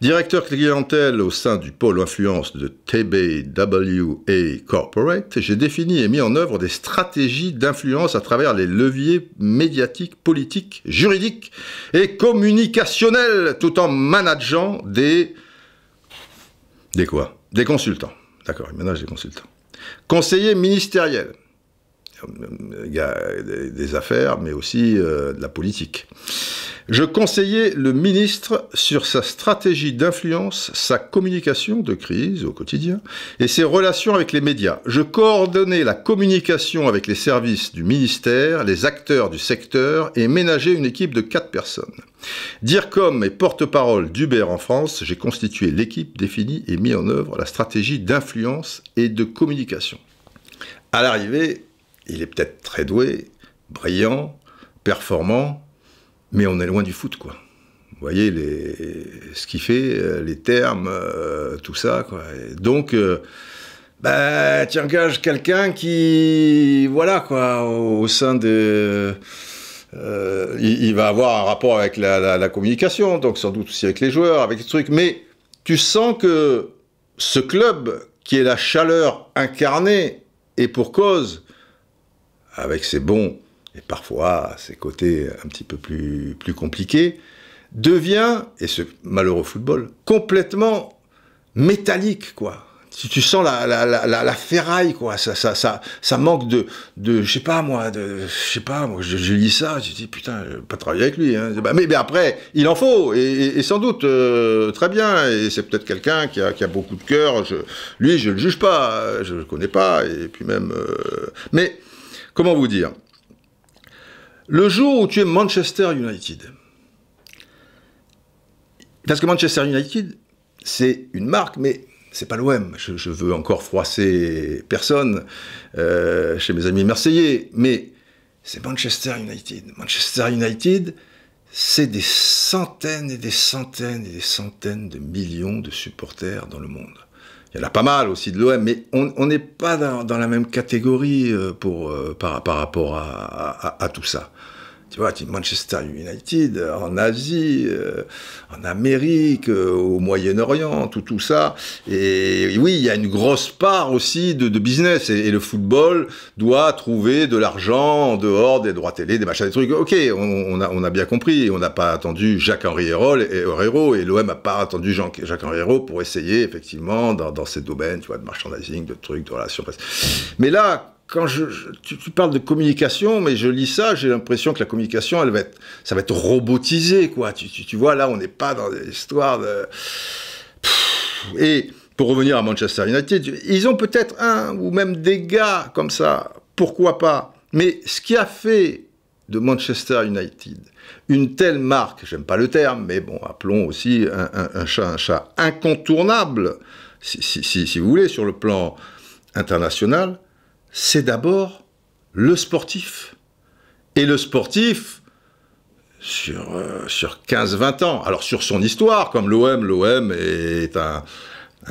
Directeur clientèle au sein du pôle influence de TBWA Corporate, j'ai défini et mis en œuvre des stratégies d'influence à travers les leviers médiatiques, politiques, juridiques et communicationnels, tout en manageant des... Des quoi Des consultants. D'accord, il manage des consultants. Conseiller ministériel euh, des affaires, mais aussi euh, de la politique. Je conseillais le ministre sur sa stratégie d'influence, sa communication de crise au quotidien et ses relations avec les médias. Je coordonnais la communication avec les services du ministère, les acteurs du secteur et ménageais une équipe de quatre personnes. Dire comme et porte-parole d'Uber en France, j'ai constitué l'équipe définie et mis en œuvre la stratégie d'influence et de communication. À l'arrivée, il est peut-être très doué, brillant, performant, mais on est loin du foot, quoi. Vous voyez les, ce qu'il fait, euh, les termes, euh, tout ça, quoi. donc, euh, bah, tu engages quelqu'un qui, voilà, quoi, au, sein de... il, va avoir un rapport avec la, communication, donc sans doute aussi avec les joueurs, avec les trucs, mais tu sens que ce club, qui est la chaleur incarnée, et pour cause, avec ses bons et parfois ses côtés un petit peu plus, plus compliqués, devient, et ce malheureux football, complètement métallique, quoi. Tu, tu sens la, la, la, la, ferraille, quoi. Ça, ça, ça, ça manque de, de, je sais pas moi, de, je sais pas moi. Je, lis ça, je dis putain, je vais pas travailler avec lui. Hein. Bah, mais, mais, après, il en faut, et, sans doute euh, très bien. Et c'est peut-être quelqu'un qui a, qui a, beaucoup de cœur. Je, lui, je le juge pas, je le connais pas, et puis même. Euh, mais Comment vous dire Le jour où tu es Manchester United, parce que Manchester United, c'est une marque, mais c'est pas l'OM. Je, je, veux encore froisser personne euh, chez mes amis marseillais, mais c'est Manchester United. Manchester United, c'est des centaines et des centaines et des centaines de millions de supporters dans le monde. Il y en a pas mal aussi de l'OM, mais on n'est pas dans, la même catégorie euh, euh, par, rapport à, tout ça tu vois, Manchester United, euh, en Asie, euh, en Amérique, euh, au Moyen-Orient, tout, tout ça. Et, oui, il y a une grosse part aussi de, business. Et, le football doit trouver de l'argent en dehors des droits télé, des machins, des trucs. Ok, on, a, on a, bien compris. On n'a pas attendu Jacques-Henri Herrero et l'OM n'a pas attendu Jacques-Henri Héro pour essayer, effectivement, dans, dans ces domaines, tu vois, de merchandising, de trucs, de relations. Mais là, quand tu, parles de communication, mais je lis ça, j'ai l'impression que la communication, elle va être, ça va être robotisé, quoi. Tu, vois, là, on n'est pas dans l'histoire de. Et pour revenir à Manchester United, ils ont peut-être un ou même des gars comme ça, pourquoi pas. Mais ce qui a fait de Manchester United une telle marque, j'aime pas le terme, mais bon, appelons aussi un, un, chat incontournable, si vous voulez, sur le plan international, c'est d'abord le sportif. Et le sportif, sur, euh, sur 15-20 ans, alors sur son histoire, comme l'OM, l'OM est un,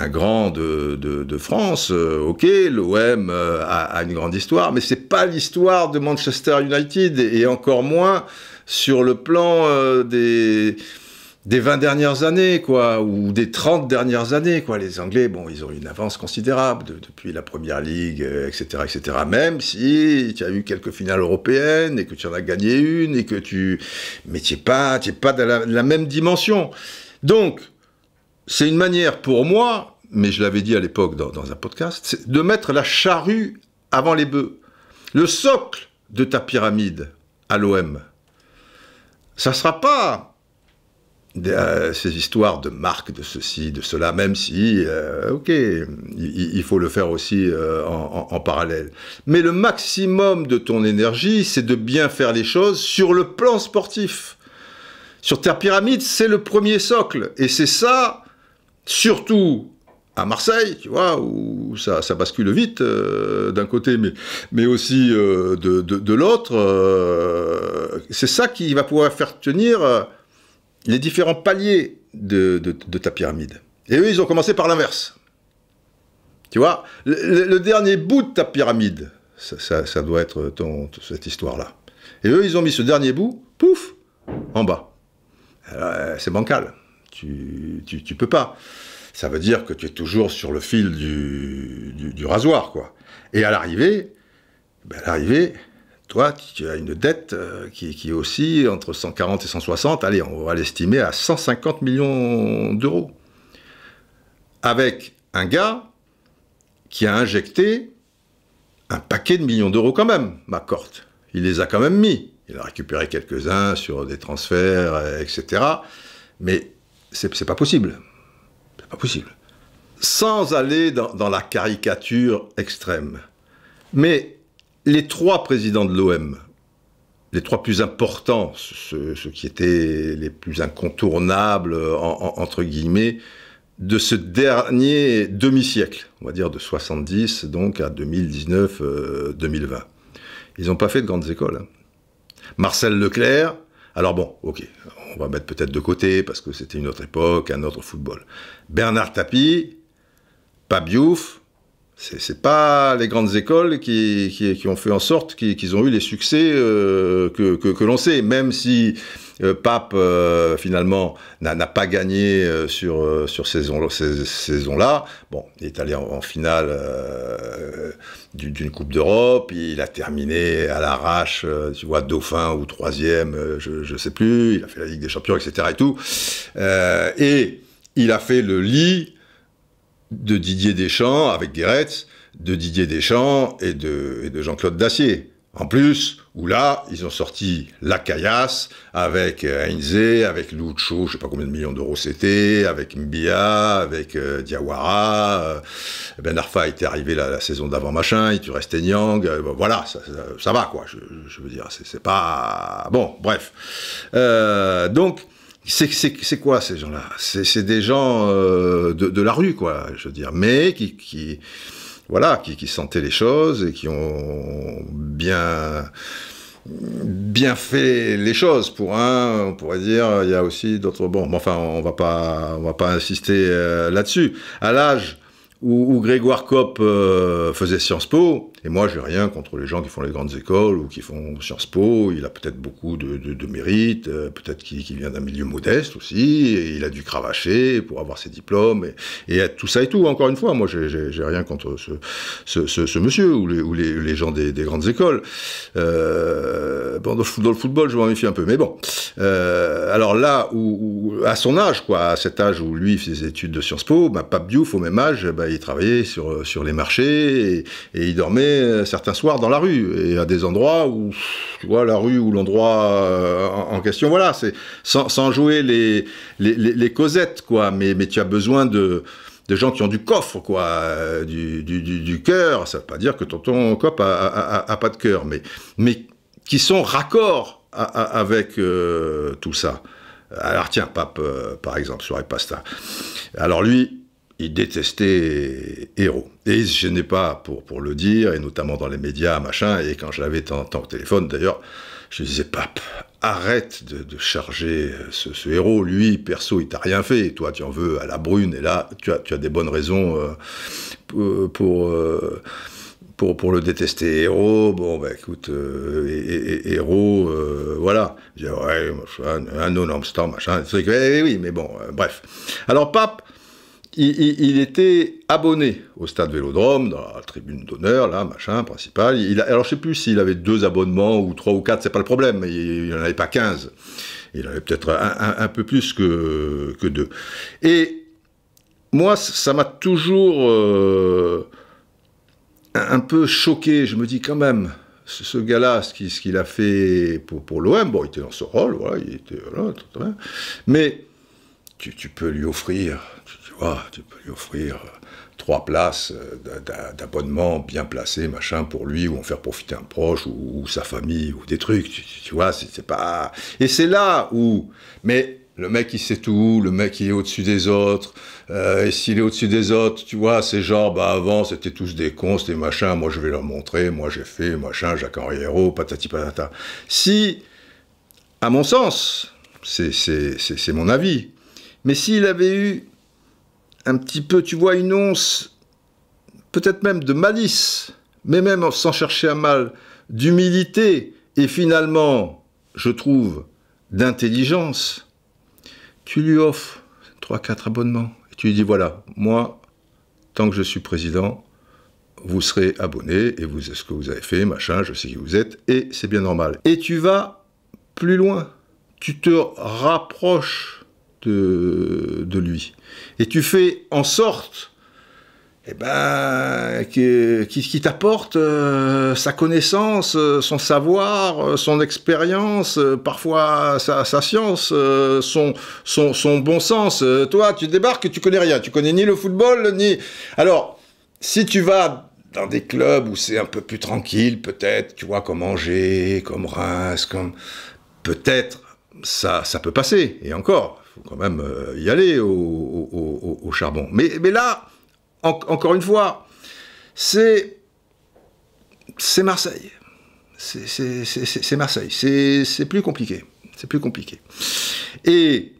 grand de, France, euh, ok, l'OM euh, a, une grande histoire, mais c'est pas l'histoire de Manchester United, et encore moins sur le plan des, des 20 dernières années, quoi, ou des 30 dernières années, quoi. Les Anglais, bon, ils ont une avance considérable depuis la Première Ligue, etc., euh, etc., même si tu as eu quelques finales européennes et que tu en as gagné une et que tu... Mais tu n'es pas, es pas de la, même dimension. Donc, c'est une manière pour moi, mais je l'avais dit à l'époque dans, dans un podcast, de mettre la charrue avant les bœufs. Le socle de ta pyramide à l'OM, ça ne sera pas euh, ces histoires de marques, de ceci, de cela, même si, euh, ok, il, faut le faire aussi euh, en, parallèle. Mais le maximum de ton énergie, c'est de bien faire les choses sur le plan sportif. Sur Terre Pyramide, c'est le premier socle. Et c'est ça, surtout à Marseille, tu vois, où ça, bascule vite d'un côté, mais, mais aussi de, de, l'autre, c'est ça qui va pouvoir faire tenir les différents paliers de, ta pyramide. Et eux, ils ont commencé par l'inverse. Tu vois, le, dernier bout de ta pyramide, ça, doit être ton, cette histoire-là. Et eux, ils ont mis ce dernier bout, pouf, en bas. Euh, c'est bancal. Tu, tu, peux pas. Ça veut dire que tu es toujours sur le fil du, du, rasoir, quoi. Et à l'arrivée, ben à l'arrivée, toi, tu as une dette euh, qui, qui aussi entre 140 et 160, allez, on va l'estimer à 150 millions d'euros. Avec un gars qui a injecté un paquet de millions d'euros quand même, corte. Il les a quand même mis. Il a récupéré quelques-uns sur des transferts, euh, etc. Mais c'est pas possible. C'est pas possible. Sans aller dans, dans la caricature extrême. Mais les trois présidents de l'OM, les trois plus importants, ceux, qui étaient les plus incontournables, entre guillemets, de ce dernier demi-siècle, on va dire de 70 donc à 2019-2020. Euh, Ils n'ont pas fait de grandes écoles. Hein. Marcel Leclerc, alors bon, ok, on va mettre peut-être de côté parce que c'était une autre époque, un autre football. Bernard Tapie, Pabiouf, c'est pas les grandes écoles qui, ont fait en sorte qu'ils ont eu les succès euh, que, l'on sait, même si euh, Pape euh, finalement n'a pas gagné sur sur ces saisons là. Bon, il est allé en, finale d'une Coupe d'Europe, il a terminé à l'arrache, tu vois, dauphin ou troisième, je, ne sais plus. Il a fait la Ligue des Champions, etc. et tout, et il a fait le lit de Didier Deschamps avec des de Didier Deschamps et de, de Jean-Claude Dacier. En plus, où là, ils ont sorti la caillasse avec euh, Heinze, avec Lucho, je sais pas combien de millions d'euros c'était, avec Mbia, avec euh, Diawara. Euh, ben Arfa était arrivé la, saison d'avant machin, il tu restais Nyang. voilà, ça, ça, va quoi. Je, je veux dire, c'est pas bon. Bref, donc c'est quoi ces gens-là C'est des gens euh, de, la rue, quoi, je veux dire, mais qui, qui voilà, qui, qui, sentaient les choses et qui ont bien bien fait les choses pour un on pourrait dire il y a aussi d'autres bon enfin on va pas on va pas insister euh, là-dessus à l'âge où, Grégoire Kopp euh, faisait Sciences Po et moi, j'ai rien contre les gens qui font les grandes écoles ou qui font Sciences Po. Il a peut-être beaucoup de, de, mérite, euh, peut-être qu'il vient d'un milieu modeste aussi, et il a dû cravacher pour avoir ses diplômes, et, tout ça et tout. Encore une fois, moi, j'ai rien contre ce, monsieur ou les, les, gens des, des, grandes écoles. Euh, bon, dans, le, football, je m'en méfie un peu, mais bon. Euh, alors là, où, à son âge, quoi, à cet âge où lui fait ses études de Sciences Po, bah, Pape Diouf, au même âge, bah, il travaillait sur, sur les marchés et il dormait euh, certains soirs dans la rue et à des endroits où, tu vois, la rue ou l'endroit euh, en, question, voilà, c'est sans, jouer les, les, quoi, mais, mais tu as besoin de, de gens qui ont du coffre, quoi, euh, du, du, cœur, ça veut pas dire que tonton Cop a, pas de cœur, mais, mais qui sont raccord avec tout ça. Alors tiens, Pape, par exemple, sur pasta. Alors lui, il détestait Héros. Et il se gênait pas pour, pour le dire, et notamment dans les médias, machin. Et quand je l'avais tant que téléphone, d'ailleurs, je disais, pape, arrête de, charger euh, ce, héros. Lui, perso, il t'a rien fait. toi, tu en veux à la brune. Et là, tu as, tu as des bonnes raisons euh, euh, pour, pour, pour, le détester. Héros, bon, bah écoute, héros, voilà. Je disais, ouais, un non-obstant, machin. Truc. Eh oui, mais bon, bref. Alors, pape il, était abonné au stade Vélodrome, dans la tribune d'honneur, là, machin, principal. alors, je sais plus s'il avait deux abonnements ou trois ou quatre, c'est pas le problème, il n'en avait pas quinze. Il en avait peut-être un, peu plus que, deux. Et moi, ça m'a toujours euh, un, peu choqué. Je me dis quand même, ce, gars-là, ce qu'il a fait pour, l'OM, bon, il était dans ce rôle, voilà, il était hein. mais tu peux lui offrir ah, tu peux lui offrir euh, trois places euh, d'abonnement bien placées, machin, pour lui, ou en faire profiter un proche, ou, sa famille, ou des trucs, tu, vois, c'est pas... Et c'est là où... Mais le mec, il sait tout, le mec, il est au-dessus des autres, euh, et s'il est au-dessus des autres, tu vois, c'est genre, bah avant, c'était tous des cons, c'était machin, moi je vais leur montrer, moi j'ai fait, machin, Jacques Henriero, patati patata. Si, à mon sens, c'est mon avis, mais s'il avait eu un petit peu, tu vois, une once, peut-être même de malice, mais même sans chercher à mal, d'humilité et finalement, je trouve, d'intelligence, tu lui offres 3 quatre abonnements et tu lui dis voilà, moi, tant que je suis président, vous serez abonné et vous ce que vous avez fait, machin, je sais qui vous êtes, et c'est bien normal. Et tu vas plus loin, tu te rapproches de, lui. Et tu fais en sorte eh ben, qu'il qui t'apporte euh, sa connaissance, euh, son savoir, euh, son expérience, parfois sa, science, son, son, bon sens. toi, tu débarques, tu connais rien, tu connais ni le football, ni... Alors, si tu vas dans des clubs où c'est un peu plus tranquille, peut-être, tu vois, comme Angers, comme Reims, comme... Peut-être, ça, ça peut passer, et encore, quand même euh, y aller au, charbon. Mais, là, encore une fois, c'est Marseille. C'est Marseille. C'est plus compliqué. C'est plus compliqué. Et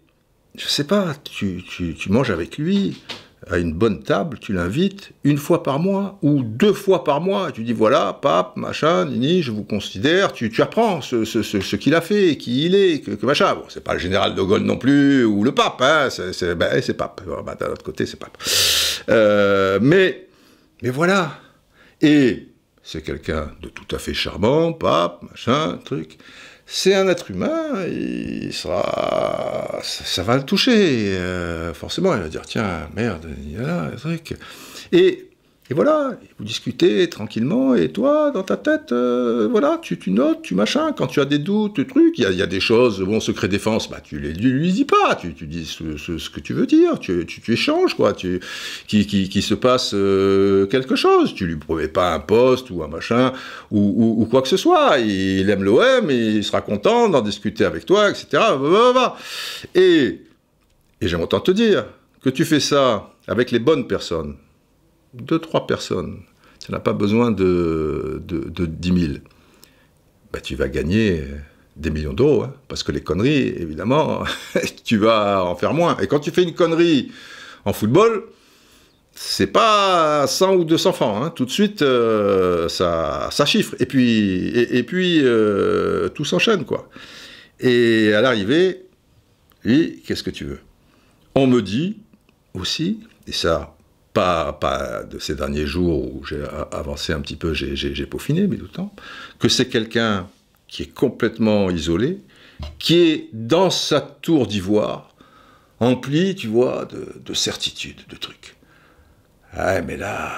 je sais pas, tu, tu manges avec lui, à une bonne table, tu l'invites une fois par mois ou deux fois par mois. Et tu dis voilà, pape, machin, nini, je vous considère. Tu, apprends ce, qu'il a fait, qui il est, que, machin. Bon, c'est pas le général de Gaulle non plus ou le pape. Hein, c'est ben, pape. Ben, d'un autre côté, c'est pape. Euh, mais, mais voilà. Et c'est quelqu'un de tout à fait charmant, pape, machin, truc c'est un être humain, il sera, ça, va le toucher, euh, forcément, il va dire, tiens, merde, il y a là truc. Et et voilà, vous discutez tranquillement, et toi, dans ta tête, euh, voilà, tu, notes, tu machins, quand tu as des doutes, trucs, il y, a, des choses, bon, secret défense, bah, tu les lui dis pas, tu, dis ce, que tu veux dire, tu, échanges, quoi, tu, qui, se passe euh, quelque chose, tu lui promets pas un poste ou un machin, ou, ou, quoi que ce soit, il, aime l'OM, il sera content d'en discuter avec toi, etc. Et, et j'aime autant te dire que tu fais ça avec les bonnes personnes, deux, trois personnes. Tu n'as pas besoin de, de, 10 000. Bah, tu vas gagner des millions d'euros, hein, parce que les conneries, évidemment, tu vas en faire moins. Et quand tu fais une connerie en football, c'est pas 100 ou 200 francs. Hein. Tout de suite, euh, ça, ça chiffre. Et puis, et, puis euh, tout s'enchaîne, quoi. Et à l'arrivée, oui, qu'est-ce que tu veux On me dit aussi, et ça, pas, de ces derniers jours où j'ai avancé un petit peu, j'ai peaufiné, mais tout le temps, que c'est quelqu'un qui est complètement isolé, qui est dans sa tour d'ivoire, empli, tu vois, de, certitudes, de trucs. Ah, mais là,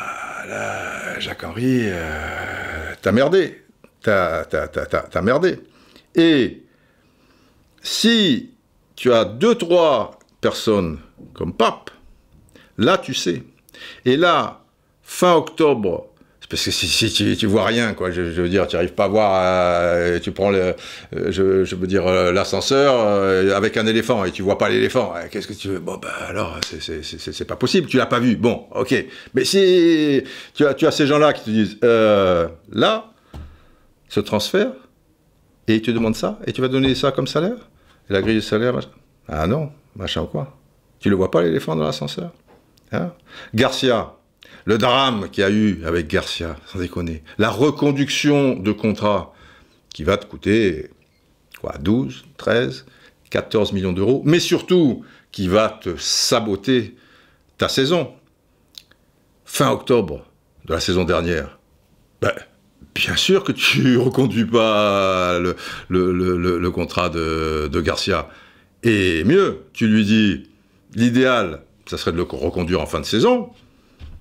là, Jacques-Henri, euh, t'as merdé. t'as merdé. Et si tu as deux, trois personnes comme pape, là, tu sais. Et là, fin octobre, parce que si, tu, tu, vois rien, quoi, je, veux dire, tu n'arrives pas à voir, euh, tu prends euh, je, veux dire, euh, l'ascenseur avec un éléphant et tu vois pas l'éléphant, qu'est-ce que tu veux Bon, ben alors, c'est pas possible, tu l'as pas vu, bon, ok. Mais si tu as, ces gens-là qui te disent, là, ce transfert, et tu demandes ça, et tu vas donner ça comme salaire la grille de salaire, machin. ah non, machin quoi Tu le vois pas l'éléphant dans l'ascenseur Hein? Garcia, le drame qu'il y a eu avec Garcia, sans déconner, la reconduction de contrat qui va te coûter quoi, 12, 13, 14 millions d'euros, mais surtout qui va te saboter ta saison. Fin octobre de la saison dernière, ben, bien sûr que tu reconduis pas le, contrat de Garcia. Et mieux, tu lui dis, l'idéal, ça serait de le reconduire en fin de saison.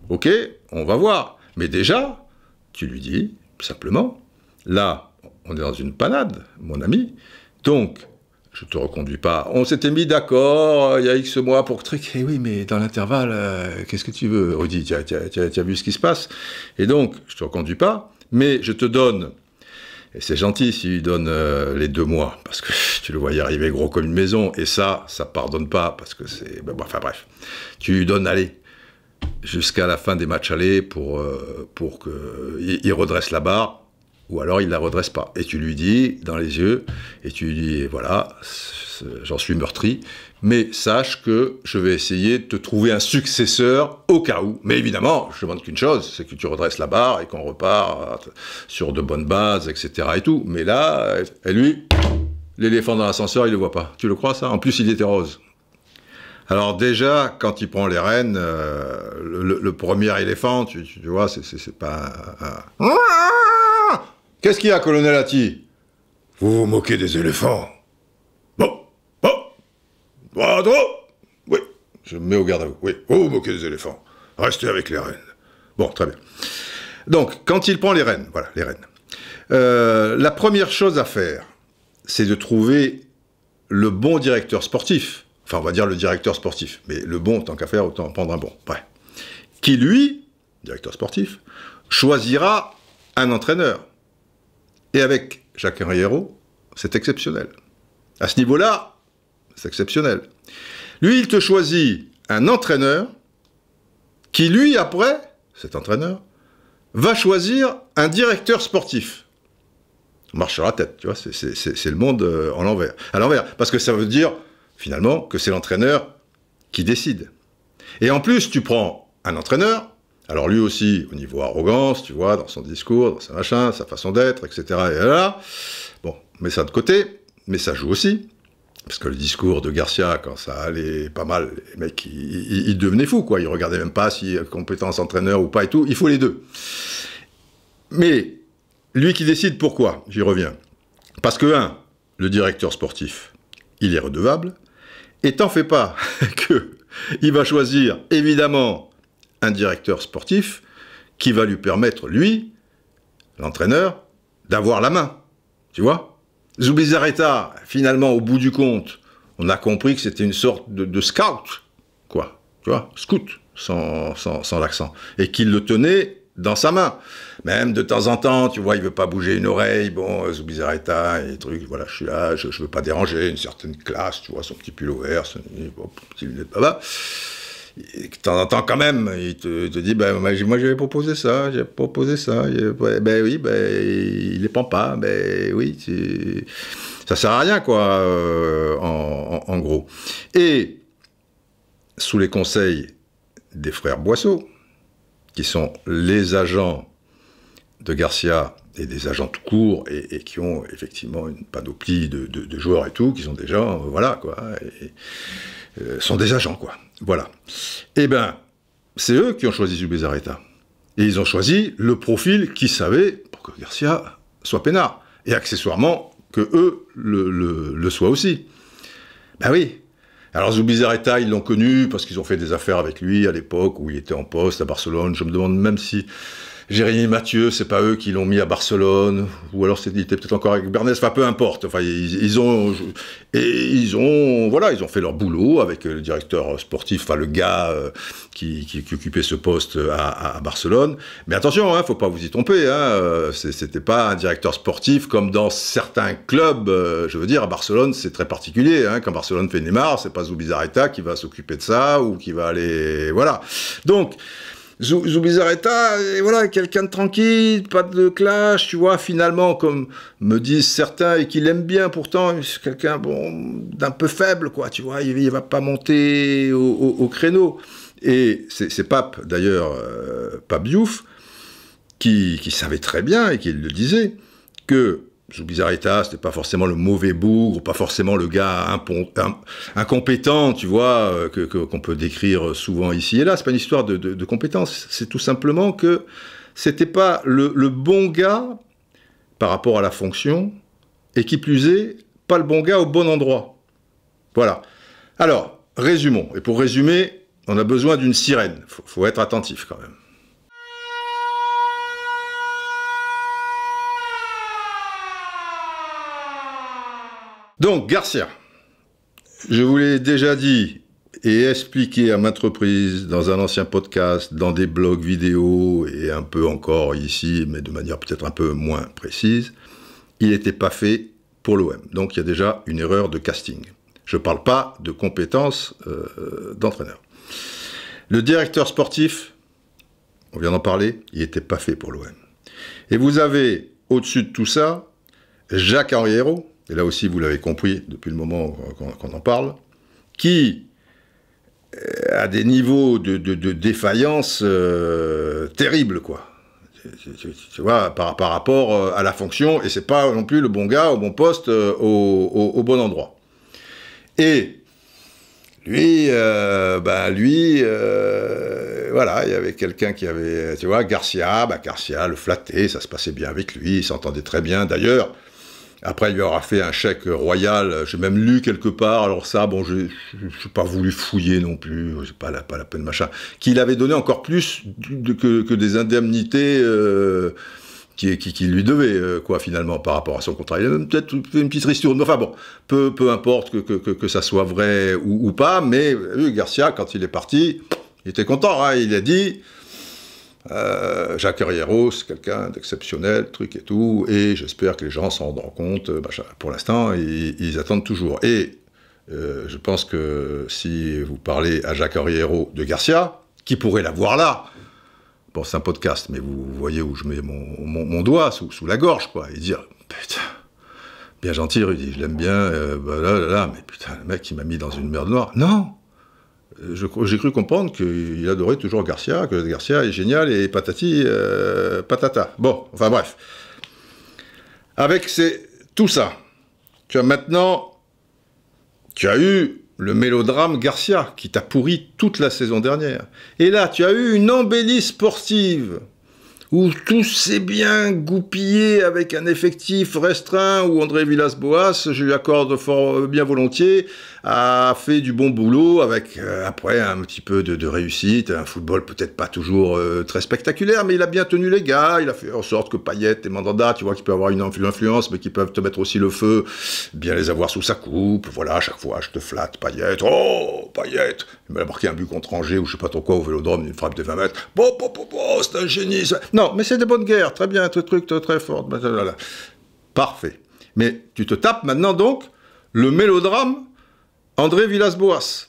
Ok, on va voir. Mais déjà, tu lui dis simplement, là, on est dans une panade, mon ami. Donc, je ne te reconduis pas. On s'était mis d'accord euh, il y a X mois pour truc. Eh oui, mais dans l'intervalle, euh, qu'est-ce que tu veux Rudy, tu as, vu ce qui se passe. Et donc, je ne te reconduis pas, mais je te donne et c'est gentil s'il lui donne euh, les deux mois, parce que tu le vois arriver gros comme une maison, et ça, ça pardonne pas, parce que c'est... Bah, bah, enfin bref, tu lui donnes, aller jusqu'à la fin des matchs aller pour, euh, pour qu'il redresse la barre, ou alors il la redresse pas. Et tu lui dis dans les yeux, et tu lui dis, voilà, j'en suis meurtri, mais sache que je vais essayer de te trouver un successeur au cas où. Mais évidemment, je demande qu'une chose, c'est que tu redresses la barre et qu'on repart sur de bonnes bases, etc. Et tout. Mais là, et lui, l'éléphant dans l'ascenseur, il le voit pas. Tu le crois ça En plus, il était rose. Alors déjà, quand il prend les rênes, euh, le, premier éléphant, tu, tu vois, c'est pas... Qu'est-ce qu'il y a, colonel Atti Vous vous moquez des éléphants. Bon, bon, droit, Oui, je me mets au garde à vous. Oui, vous vous moquez des éléphants. Restez avec les rennes. Bon, très bien. Donc, quand il prend les rênes, voilà, les rennes, euh, la première chose à faire, c'est de trouver le bon directeur sportif. Enfin, on va dire le directeur sportif, mais le bon, tant qu'à faire, autant prendre un bon. Ouais. Qui, lui, directeur sportif, choisira un entraîneur. Et avec Jacques Henriero, c'est exceptionnel. À ce niveau-là, c'est exceptionnel. Lui, il te choisit un entraîneur qui, lui, après, cet entraîneur, va choisir un directeur sportif. On marche sur la tête, tu vois, c'est le monde euh, en l'envers. À l'envers, parce que ça veut dire, finalement, que c'est l'entraîneur qui décide. Et en plus, tu prends un entraîneur alors lui aussi, au niveau arrogance, tu vois, dans son discours, dans sa machin, sa façon d'être, etc. Et là, bon, met ça de côté, mais ça joue aussi. Parce que le discours de Garcia, quand ça allait pas mal, les mecs, ils, devenaient fous, quoi. Ils regardaient même pas si compétence entraîneur ou pas et tout. Il faut les deux. Mais lui qui décide pourquoi, j'y reviens. Parce que, un, le directeur sportif, il est redevable. Et t'en fais pas que il va choisir, évidemment, un directeur sportif qui va lui permettre, lui, l'entraîneur, d'avoir la main. Tu vois Zubizarreta, finalement, au bout du compte, on a compris que c'était une sorte de, scout, quoi. Tu vois Scout, sans, l'accent. Et qu'il le tenait dans sa main. Même de temps en temps, tu vois, il veut pas bouger une oreille, bon, Zubizarreta et truc, voilà, je suis là, je, veux pas déranger une certaine classe, tu vois, son petit pull vert, son petit lunette, là-bas de temps en temps, quand même, il te, te dit ben, Moi, j'avais proposé ça, j'ai proposé ça. Ben oui, ben, il les prend pas. Ben oui, ça ça sert à rien, quoi, euh, en, gros. Et, sous les conseils des frères Boisseau, qui sont les agents de Garcia et des agents tout court et, qui ont effectivement une panoplie de, de, joueurs et tout, qui sont des gens, euh, voilà, quoi. Euh, sont des agents, quoi. Voilà. Eh bien, c'est eux qui ont choisi Zubizarreta. Et ils ont choisi le profil qui savait pour que Garcia soit peinard. Et accessoirement, que eux le, soient aussi. Ben oui. Alors Zubizarreta, ils l'ont connu parce qu'ils ont fait des affaires avec lui à l'époque où il était en poste à Barcelone. Je me demande même si Jérémy Mathieu, c'est pas eux qui l'ont mis à Barcelone, ou alors c'était était peut-être encore avec Bernès, enfin peu importe. Enfin, ils, ont, et ils ont, voilà, ils ont fait leur boulot avec le directeur sportif, enfin le gars euh, qui, occupait ce poste à, Barcelone. Mais attention, hein, faut pas vous y tromper. Hein, euh, c'était pas un directeur sportif comme dans certains clubs. Euh, je veux dire, à Barcelone, c'est très particulier. Hein, quand Barcelone fait Neymar, c'est pas Zubizarreta qui va s'occuper de ça ou qui va aller, voilà. Donc et voilà, quelqu'un de tranquille, pas de clash, tu vois, finalement, comme me disent certains, et qu'il aime bien pourtant, c'est quelqu'un bon, d'un peu faible, quoi, tu vois, il, va pas monter au, créneau. Et c'est Pape, d'ailleurs, euh, Pape Diouf, qui, qui, savait très bien, et qui le disait, que ce c'était pas forcément le mauvais bougre, pas forcément le gars incompétent, tu vois, euh, qu'on peut décrire souvent ici et là. C'est pas une histoire de, compétence. C'est tout simplement que c'était pas le, bon gars par rapport à la fonction, et qui plus est, pas le bon gars au bon endroit. Voilà. Alors, résumons. Et pour résumer, on a besoin d'une sirène. Il faut être attentif quand même. Donc, Garcia, je vous l'ai déjà dit et expliqué à maintes reprises dans un ancien podcast, dans des blogs vidéo et un peu encore ici, mais de manière peut-être un peu moins précise, il n'était pas fait pour l'OM. Donc il y a déjà une erreur de casting. Je ne parle pas de compétences euh, d'entraîneur. Le directeur sportif, on vient d'en parler, il n'était pas fait pour l'OM. Et vous avez au-dessus de tout ça Jacques Arriero, et là aussi vous l'avez compris depuis le moment euh, qu'on en parle, qui, euh, a des niveaux de, défaillance euh, terribles, quoi. Tu, vois, par, rapport à la fonction, et c'est pas non plus le bon gars au bon poste, au, bon endroit. Et lui, bah, lui, voilà, il y avait quelqu'un qui avait, tu vois, Garcia, bah, Garcia le flattait, ça se passait bien avec lui, il s'entendait très bien. D'ailleurs, après, il lui aura fait un chèque royal. J'ai même lu quelque part, alors ça, bon, je n'ai pas voulu fouiller non plus, c'est pas la, pas la peine, machin, qu'il avait donné encore plus que, des indemnités euh, qu'il qui, lui devait, euh, quoi, finalement, par rapport à son contrat. Il a même peut-être fait une petite ristourne. Enfin bon, peu, peu importe que, ça soit vrai ou, pas, mais euh, Garcia, quand il est parti, il était content, hein. il a dit euh, Jacques Jacques c'est quelqu'un d'exceptionnel, truc et tout, et j'espère que les gens s'en rendront compte. Euh, Pour l'instant, ils, attendent toujours. Et euh, je pense que si vous parlez à Jacques Arriero de Garcia, qui pourrait l'avoir là Bon, c'est un podcast, mais vous voyez où je mets mon, doigt sous, la gorge, quoi, et dire Putain, bien gentil, Rudy, je l'aime bien, bah là, là, là, mais putain, le mec, il m'a mis dans une merde noire. Non euh, j'ai cru comprendre qu'il adorait toujours Garcia, que Garcia est génial et patati euh, patata. Bon, enfin bref. Avec tout ça, tu as maintenant, tu as eu le mélodrame Garcia qui t'a pourri toute la saison dernière. Et là, tu as eu une embellie sportive où tout s'est bien goupillé avec un effectif restreint où André Villas-Boas, je lui accorde fort euh, bien volontiers, a fait du bon boulot avec euh, après un petit peu de, réussite, un football peut-être pas toujours euh, très spectaculaire, mais il a bien tenu les gars, il a fait en sorte que Payet et Mandanda, tu vois, qui peuvent avoir une influence, mais qui peuvent te mettre aussi le feu, bien les avoir sous sa coupe, voilà, à chaque fois je te flatte, Payet, oh, Payet, il m'a marqué un but contre Angers ou je sais pas trop quoi au Vélodrome, une frappe de 20 mètres, bon, bon, bon, c'est un génie, ça. non, mais c'est des bonnes guerres, très bien, très truc, très, fort, blablabla. parfait. Mais tu te tapes maintenant donc le mélodrame André Villas-Boas.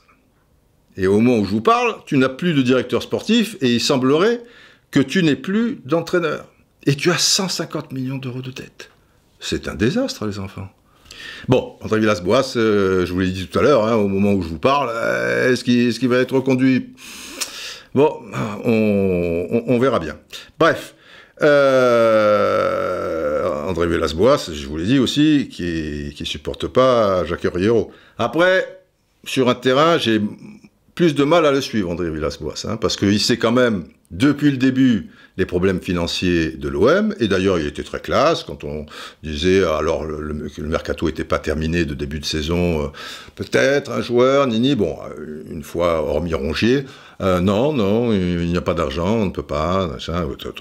Et au moment où je vous parle, tu n'as plus de directeur sportif et il semblerait que tu n'aies plus d'entraîneur. Et tu as 150 millions d'euros de dette. C'est un désastre, les enfants. Bon, André Villas-Boas, euh, je vous l'ai dit tout à l'heure, hein, au moment où je vous parle, euh, est-ce qu'il va être reconduit Bon, on, verra bien. Bref, euh, André Villas-Boas, je vous l'ai dit aussi, qui ne supporte pas Jacques Riero. Après, sur un terrain, j'ai plus de mal à le suivre, André Villas-Boas, hein, parce qu'il sait quand même, depuis le début, les problèmes financiers de l'OM, et d'ailleurs il était très classe quand on disait, ah, alors le, le mercato était pas terminé de début de saison, euh, peut-être un joueur, Nini, bon, euh, une fois hormis Rongier, euh, non, non, il n'y a pas d'argent, on ne peut pas,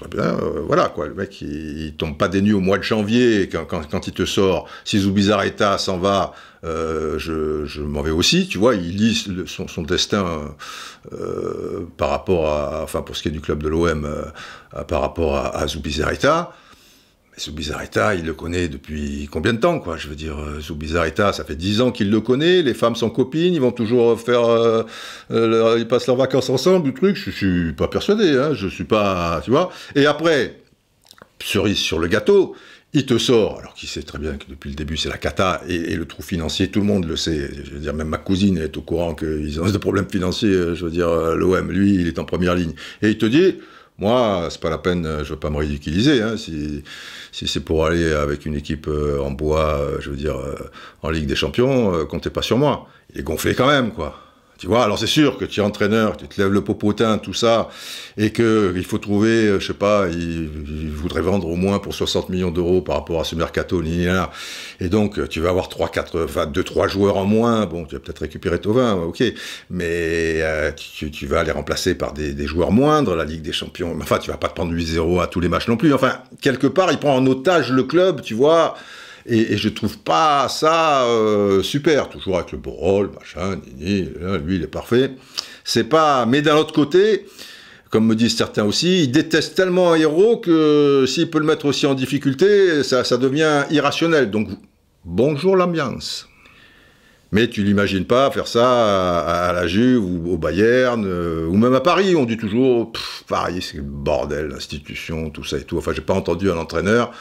bien, voilà quoi, le mec il, tombe pas des nues au mois de janvier, quand, il te sort, si Zubizarreta s'en va, euh, je, m'en vais aussi, tu vois, il lit son, destin euh, par rapport à, enfin pour ce qui est du club de l'OM, euh, par rapport à, à Zubizarreta. Mais Zubizarreta, il le connaît depuis combien de temps, quoi Je veux dire, Zubizarreta, ça fait dix ans qu'il le connaît, les femmes sont copines, ils vont toujours faire... ils passent leurs vacances ensemble, du truc, je, ne suis pas persuadé, hein, je suis pas... Tu vois Et après, cerise sur le gâteau, il te sort, alors qu'il sait très bien que depuis le début c'est la cata et, le trou financier, tout le monde le sait. Je veux dire, même ma cousine est au courant qu'ils ont des problèmes financiers. Euh, je veux dire, euh, l'OM, lui, il est en première ligne. Et il te dit, moi, c'est pas la peine, euh, je veux pas me ridiculiser. Hein, si, si c'est pour aller avec une équipe en bois, je veux dire, en Ligue des Champions, comptez pas sur moi. Il est gonflé quand même, quoi. Tu vois, alors c'est sûr que tu es entraîneur, tu te lèves le popotin, tout ça, et que il faut trouver, euh, je sais pas, il voudrait vendre au moins pour 60 millions d'euros par rapport à ce mercato, ni Et donc, tu vas avoir 3, 4, 2, 3 joueurs en moins. Bon, tu vas peut-être récupérer Tovin, ok, mais euh, tu, vas les remplacer par des, joueurs moindres, la Ligue des Champions. Enfin, tu vas pas te prendre 8-0 à tous les matchs non plus. Enfin, quelque part, il prend en otage le club, tu vois. Et, et je trouve pas ça euh, super, toujours avec le beau rôle, machin, nini, lui il est parfait. C'est pas. Mais d'un autre côté, comme me disent certains aussi, il déteste tellement un héros que s'il peut le mettre aussi en difficulté, ça, devient irrationnel. Donc bonjour l'ambiance. Mais tu l'imagines pas faire ça à, la Juve ou au Bayern euh, ou même à Paris. On dit toujours Paris, c'est le bordel, l'institution, tout ça et tout. Enfin, j'ai pas entendu un entraîneur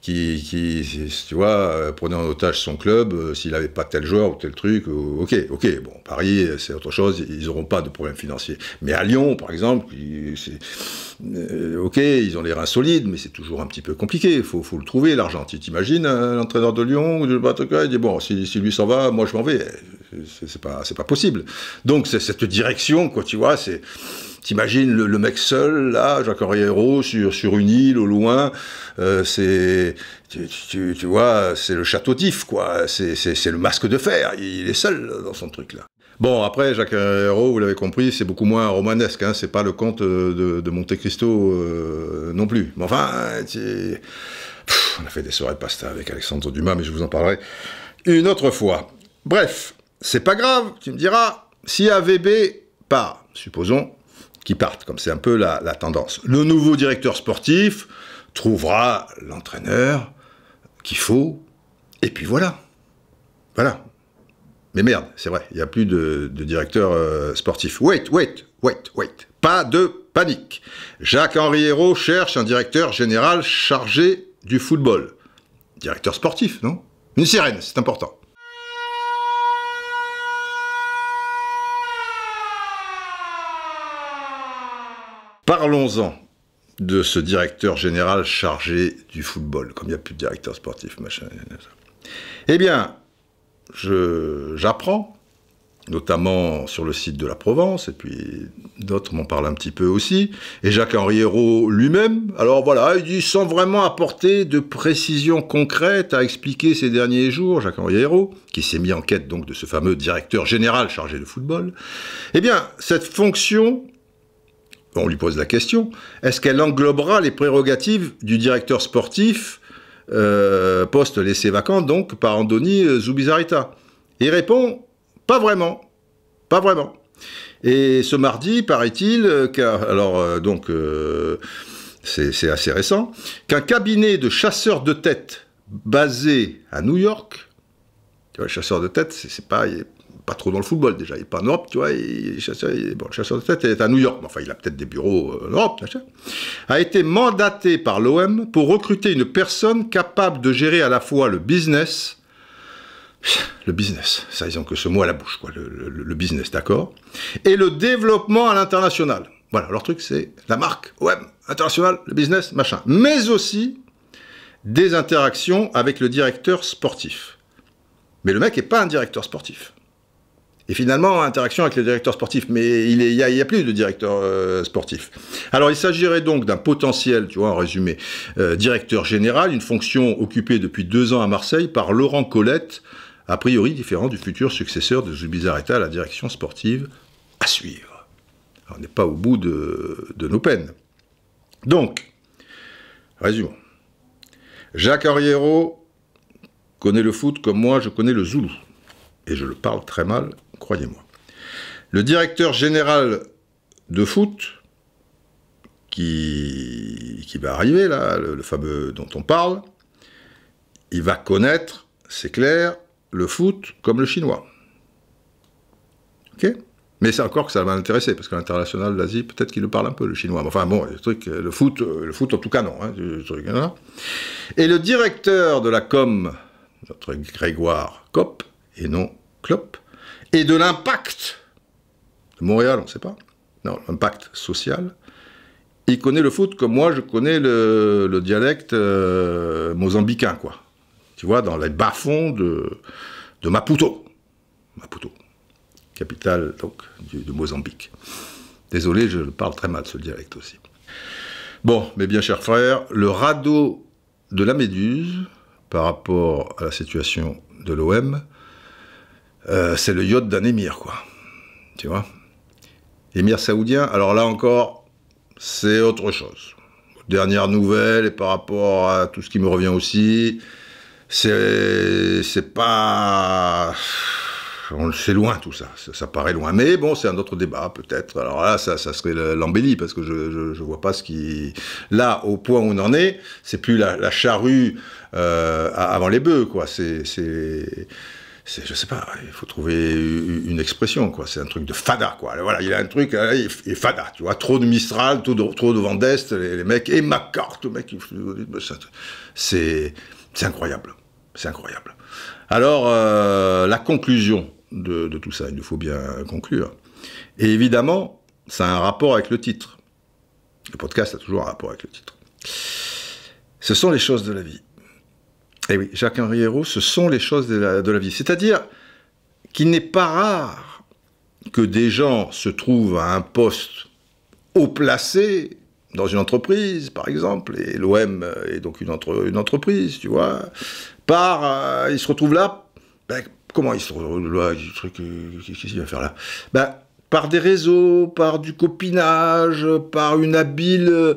qui, tu vois, euh, prenait en otage son club euh, s'il n'avait pas tel joueur ou tel truc. ok, ok, bon, Paris, euh, c'est autre chose, ils n'auront pas de problème financier. Mais à Lyon, par exemple, ok, ils ont les reins solides, mais c'est toujours un petit peu compliqué. Il faut, faut, le trouver, l'argent. Tu t'imagines, l'entraîneur de Lyon ou de Batoka, il dit, bon, si, si lui s'en va, moi je m'en vais. C'est pas, pas possible. Donc, c'est cette direction, quoi, tu vois, c'est T'imagines le, mec seul, là, Jacques Henriero, sur, sur une île au loin, euh, c'est. Tu, tu, vois, c'est le château d'If, quoi. C'est le masque de fer. Il, est seul dans son truc, là. Bon, après, Jacques Herrero, vous l'avez compris, c'est beaucoup moins romanesque. Hein. c'est pas le conte euh, de, de Monte Cristo euh, non plus. Mais enfin, on a fait des soirées de pasta avec Alexandre Dumas, mais je vous en parlerai une autre fois. Bref, c'est pas grave, tu me diras. Si AVB part, supposons, qui partent, comme c'est un peu la, tendance. Le nouveau directeur sportif trouvera l'entraîneur qu'il faut, et puis voilà. Voilà. Mais merde, c'est vrai, il n'y a plus de, directeur euh, sportif. Wait, wait, wait, wait. Pas de panique. Jacques-Henri Hérault cherche un directeur général chargé du football. Directeur sportif, non Une sirène, c'est important. Parlons-en de ce directeur général chargé du football, comme il n'y a plus de directeur sportif, machin. Eh bien, j'apprends, notamment sur le site de la Provence, et puis d'autres m'en parlent un petit peu aussi, et Jacques-Henri Hérault lui-même, alors voilà, il dit sans vraiment apporter de précisions concrètes à expliquer ces derniers jours, Jacques-Henri Hérault, qui s'est mis en quête donc de ce fameux directeur général chargé de football, eh bien, cette fonction on lui pose la question, est-ce qu'elle englobera les prérogatives du directeur sportif, euh, poste laissé vacant donc par Andoni euh, Zubizarreta Il répond, pas vraiment, pas vraiment. Et ce mardi, paraît-il, euh, alors donc c'est assez récent, qu'un cabinet de chasseurs de tête basé à New York, tu vois, chasseurs de tête, c'est pas trop dans le football déjà. Il n'est pas en Europe, tu vois. Il, de tête est à New York, enfin, il a peut-être des bureaux euh, en Europe, a été mandaté par l'OM pour recruter une personne capable de gérer à la fois le business, le business, ça ils ont que ce mot à la bouche, quoi, le, business, d'accord, et le développement à l'international. Voilà, leur truc c'est la marque, OM, international, le business, machin. Mais aussi des interactions avec le directeur sportif. Mais le mec n'est pas un directeur sportif. Et finalement, interaction avec le directeur sportif. Mais il n'y a, plus de directeur euh, sportif. Alors, il s'agirait donc d'un potentiel, tu vois, en résumé, euh, directeur général, une fonction occupée depuis deux ans à Marseille par Laurent Colette, a priori différent du futur successeur de Zubizarreta à la direction sportive à suivre. on n'est pas au bout de, nos peines. Donc, résumons. Jacques Arriero connaît le foot comme moi je connais le zoulou. Et je le parle très mal croyez-moi. Le directeur général de foot, qui, qui va arriver, là, le, fameux dont on parle, il va connaître, c'est clair, le foot comme le chinois. Ok mais c'est encore que ça va l'intéresser, parce que l'international, d'Asie, peut-être qu'il le parle un peu, le chinois. Enfin bon, le, truc, le, foot, le foot, en tout cas, hein, non. Et le directeur de la com, notre Grégoire Kopp, et non Klopp, et de l'impact de Montréal, on ne sait pas, non, l'impact social, il connaît le foot comme moi je connais le, dialecte euh, mozambicain, quoi. Tu vois, dans les bas-fonds de, Maputo. Maputo, capitale donc du, Mozambique. Désolé, je parle très mal ce dialecte aussi. Bon, mes bien chers frères, le radeau de la Méduse par rapport à la situation de l'OM euh, c'est le yacht d'un émir, quoi. Tu vois Émir saoudien, alors là encore, c'est autre chose. Dernière nouvelle, et par rapport à tout ce qui me revient aussi, c'est, c'est pas. On c'est loin tout ça. ça. paraît loin. Mais bon, c'est un autre débat peut-être. Alors là, ça, ça serait l'embellie parce que je, je, vois pas ce qui. Là, au point où on en est, c'est plus la, charrue euh, avant les bœufs, quoi. C'est je sais pas, il faut trouver une expression, quoi. C'est un truc de fada, quoi. Voilà, il a un truc, euh, il est fada, tu vois. Trop de Mistral, trop de, trop les, mecs, et MacArthur. le mec, c'est, c'est incroyable. C'est incroyable. Alors, euh, la conclusion de, de, tout ça, il nous faut bien conclure. Et évidemment, ça a un rapport avec le titre. Le podcast a toujours un rapport avec le titre. Ce sont les choses de la vie. Eh oui, Jacques-Henri Hérault, ce sont les choses de la, vie. C'est-à-dire qu'il n'est pas rare que des gens se trouvent à un poste haut placé dans une entreprise, par exemple, et l'OM est donc une, entreprise, tu vois, par, ils se retrouvent là, comment ils se retrouvent là, qu'est-ce qu'il va faire là par des réseaux, par du copinage, par une habile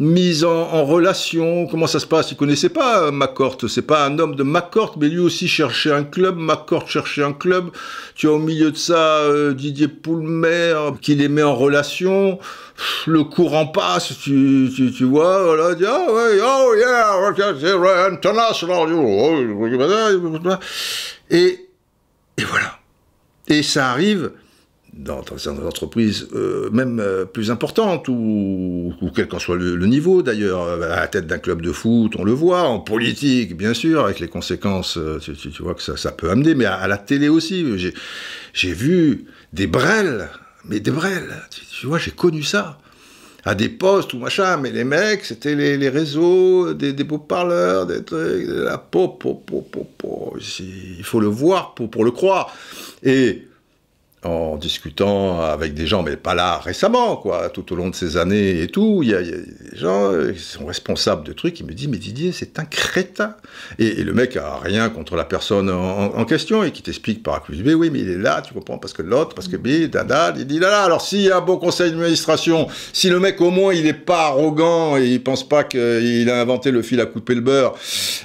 mise en, relation. Comment ça se passe Il connaissait pas Macorte. C'est pas un homme de Macorte, mais lui aussi cherchait un club. Macorte cherchait un club. Tu as au milieu de ça Didier Poulmer qui les met en relation. Le courant passe, tu, tu, tu vois. Voilà, oh, yeah, international. Et, et voilà. Et ça arrive dans, certaines entreprises, euh, même euh, plus importantes, ou, quel qu'en soit le, niveau d'ailleurs, euh, à la tête d'un club de foot, on le voit, en politique, bien sûr, avec les conséquences, tu, vois que ça, peut amener, mais à, la télé aussi, j'ai, vu des brels, mais des brels, tu, vois, j'ai connu ça à des postes ou machin, mais les mecs, c'était les, réseaux, des, des beaux parleurs, des trucs, de la po, po, po, po. Il faut le voir pour, pour le croire. Et en discutant avec des gens, mais pas là récemment, quoi, tout au long de ces années et tout, il y, a des gens qui sont responsables de trucs, qui me disent, mais Didier, c'est un crétin. Et, le mec a rien contre la personne en, question et qui t'explique par accusé, mais oui, mais il est là, tu comprends, parce que l'autre, parce que, b, dada, il dit, là, là, alors s'il y a un bon conseil d'administration, si le mec au moins il n'est pas arrogant et il pense pas qu'il a inventé le fil à couper le beurre,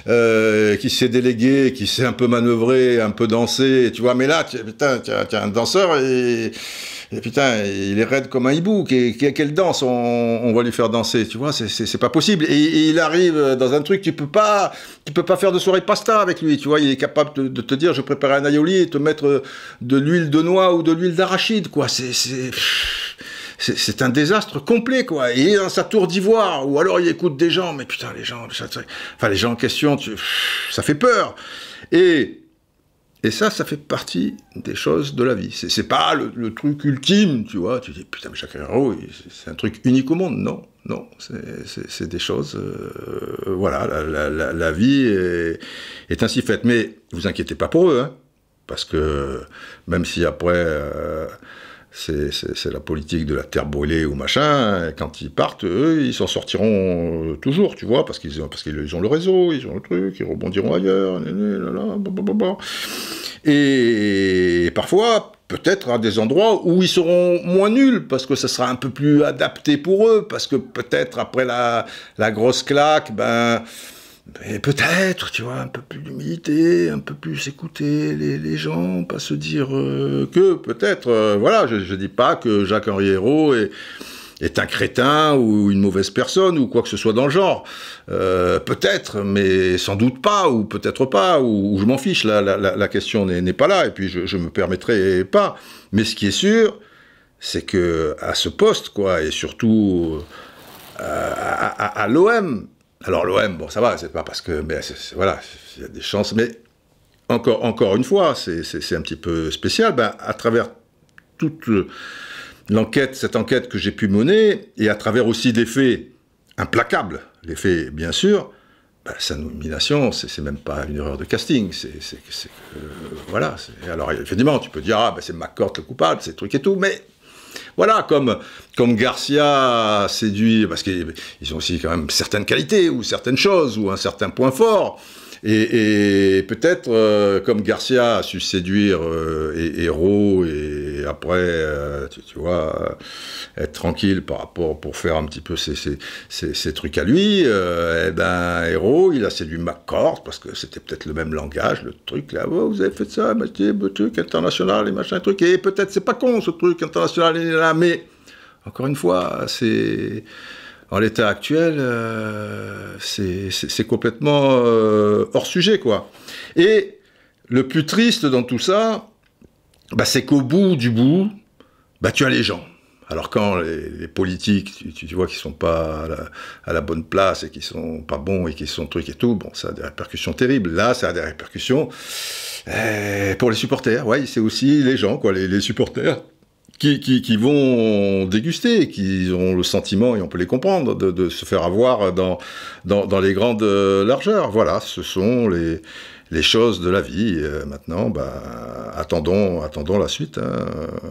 euh, qui s'est délégué, qui s'est un peu manœuvré, un peu dansé, tu vois, mais là, putain, un danseur, et, putain, il est raide comme un hibou. Quelle, danse on, va lui faire danser, tu vois C'est pas possible. Et, il arrive dans un truc, tu peux pas, tu peux pas faire de soirée pasta avec lui, tu vois Il est capable de, te dire, je prépare un aioli et te mettre de l'huile de noix ou de l'huile d'arachide, quoi. C'est c'est un désastre complet, quoi. Il est dans sa tour d'ivoire, ou alors il écoute des gens, mais putain, les gens, enfin, les gens en question, ça fait peur. Et et ça, ça fait partie des choses de la vie. C'est pas le, truc ultime, tu vois. Tu dis, putain, mais chaque héros, c'est un truc unique au monde. Non, non, c'est des choses... Euh, voilà, la, vie est, ainsi faite. Mais vous inquiétez pas pour eux, hein, parce que même si après... Euh, c'est la politique de la terre brûlée ou machin. quand ils partent, eux, ils s'en sortiront euh, toujours, tu vois, parce qu'ils ont, parce qu'ils ont le réseau, ils ont le truc, ils rebondiront ailleurs. Et parfois, peut-être à des endroits où ils seront moins nuls, parce que ça sera un peu plus adapté pour eux, parce que peut-être après la, la grosse claque, ben peut-être, tu vois, un peu plus d'humilité, un peu plus écouter les, gens, pas se dire euh, que peut-être, euh, voilà, je ne dis pas que Jacques-Henri Hérault est, un crétin ou une mauvaise personne ou quoi que ce soit dans le genre. Euh, peut-être, mais sans doute pas, ou peut-être pas, ou, je m'en fiche, la, question n'est pas là, et puis je ne me permettrai pas. Mais ce qui est sûr, c'est que à ce poste, quoi, et surtout à l'OM, alors l'OM, bon, ça va, c'est pas parce que, mais voilà, il y a des chances, mais encore, encore une fois, c'est un petit peu spécial. Ben, à travers toute l'enquête, cette enquête que j'ai pu mener, et à travers aussi des faits implacables, les faits bien sûr, ben, sa nomination, c'est même pas une erreur de casting, c'est que, voilà. Alors, effectivement, tu peux dire, ah, ben, c'est McCord le coupable, ces trucs et tout, mais voilà, comme, Garcia séduit, parce qu'ils ont aussi quand même certaines qualités ou certaines choses ou un certain point fort. Et, peut-être, euh, comme Garcia a su séduire Héros euh, et, après, euh, tu, vois, être tranquille par rapport pour faire un petit peu ses, trucs à lui, eh ben, et ben, Héros, il a séduit McCord parce que c'était peut-être le même langage, le truc là, oh, vous avez fait ça, le truc international et machin, truc. Et peut-être, c'est pas con ce truc international, mais encore une fois, c'est en l'état actuel, euh, c'est complètement euh, hors sujet, quoi. Et le plus triste dans tout ça, bah, c'est qu'au bout du bout, bah, tu as les gens. Alors quand les, politiques, tu, vois qu'ils sont pas à la, bonne place et qu'ils sont pas bons et qu'ils sont trucs et tout, bon, ça a des répercussions terribles. Là, ça a des répercussions euh, pour les supporters. Oui, c'est aussi les gens, quoi, les, les supporters qui, vont déguster, qui ont le sentiment, et on peut les comprendre, de, se faire avoir dans, dans, les grandes euh, largeurs. Voilà, ce sont les, les choses de la vie. Euh, maintenant, bah, attendons, attendons la suite. Hein.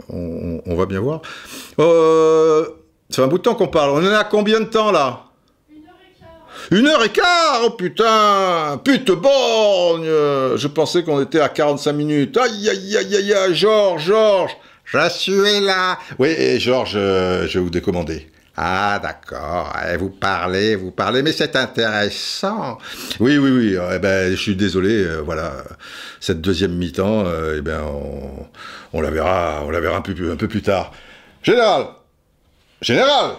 On, va bien voir. Euh, c'est un bout de temps qu'on parle. On en a combien de temps là une heure et quart, heure et oh putain Pute borgne Je pensais qu'on était à 45 minutes. Aïe, aïe, aïe, aïe, aïe, Georges, Georges je suis là Oui, et Georges, euh, je vais vous décommander. Ah, d'accord. Eh, vous parlez, vous parlez, mais c'est intéressant. Oui, oui, oui. Eh ben, je suis désolé. Euh, voilà, cette deuxième mi-temps, euh, eh ben, on, la verra, on la verra un peu, un peu plus tard. Général, général.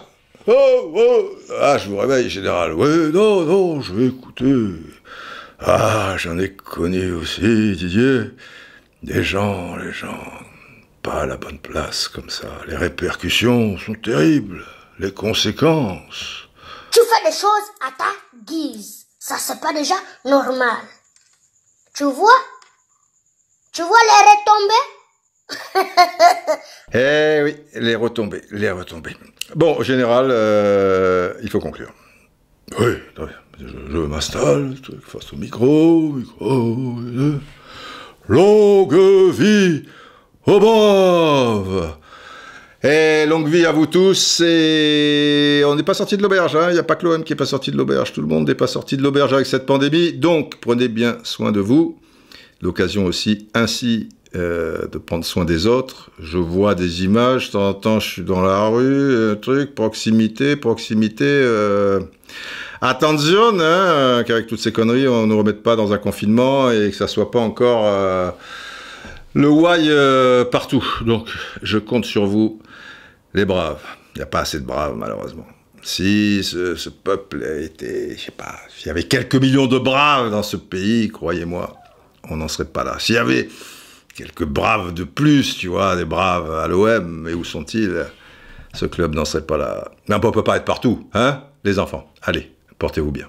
Oh, oh. Ah, je vous réveille, général. Oui, non, non, je vais écouter. Ah, j'en ai connu aussi, Didier. Des gens, les gens, pas à la bonne place comme ça. Les répercussions sont terribles, les conséquences. Tu fais des choses à ta guise. Ça, c'est pas déjà normal. Tu vois Tu vois les retombées Eh oui, les retombées, les retombées. Bon, au général, euh, il faut conclure. Oui, je, m'installe, face au micro, euh, longue vie Oh bove et eh, longue vie à vous tous. Et on n'est pas sorti de l'auberge. Hein. Il n'y a pas que l'OM qui n'est pas sorti de l'auberge. Tout le monde n'est pas sorti de l'auberge avec cette pandémie. Donc, prenez bien soin de vous. L'occasion aussi, ainsi, euh, de prendre soin des autres. Je vois des images. De temps en temps, je suis dans la rue, un truc, proximité, proximité. Euh, attention, qu'avec hein, toutes ces conneries, on ne nous remette pas dans un confinement et que ça soit pas encore euh, le why euh, partout. Donc, je compte sur vous, les braves. Il n'y a pas assez de braves, malheureusement. Si ce, peuple était, je sais pas, s'il y avait quelques millions de braves dans ce pays, croyez-moi, on n'en serait pas là. S'il y avait quelques braves de plus, tu vois, des braves à l'OM, mais où sont-ils Ce club n'en serait pas là. Mais on peut pas être partout, hein Les enfants, allez, portez-vous bien.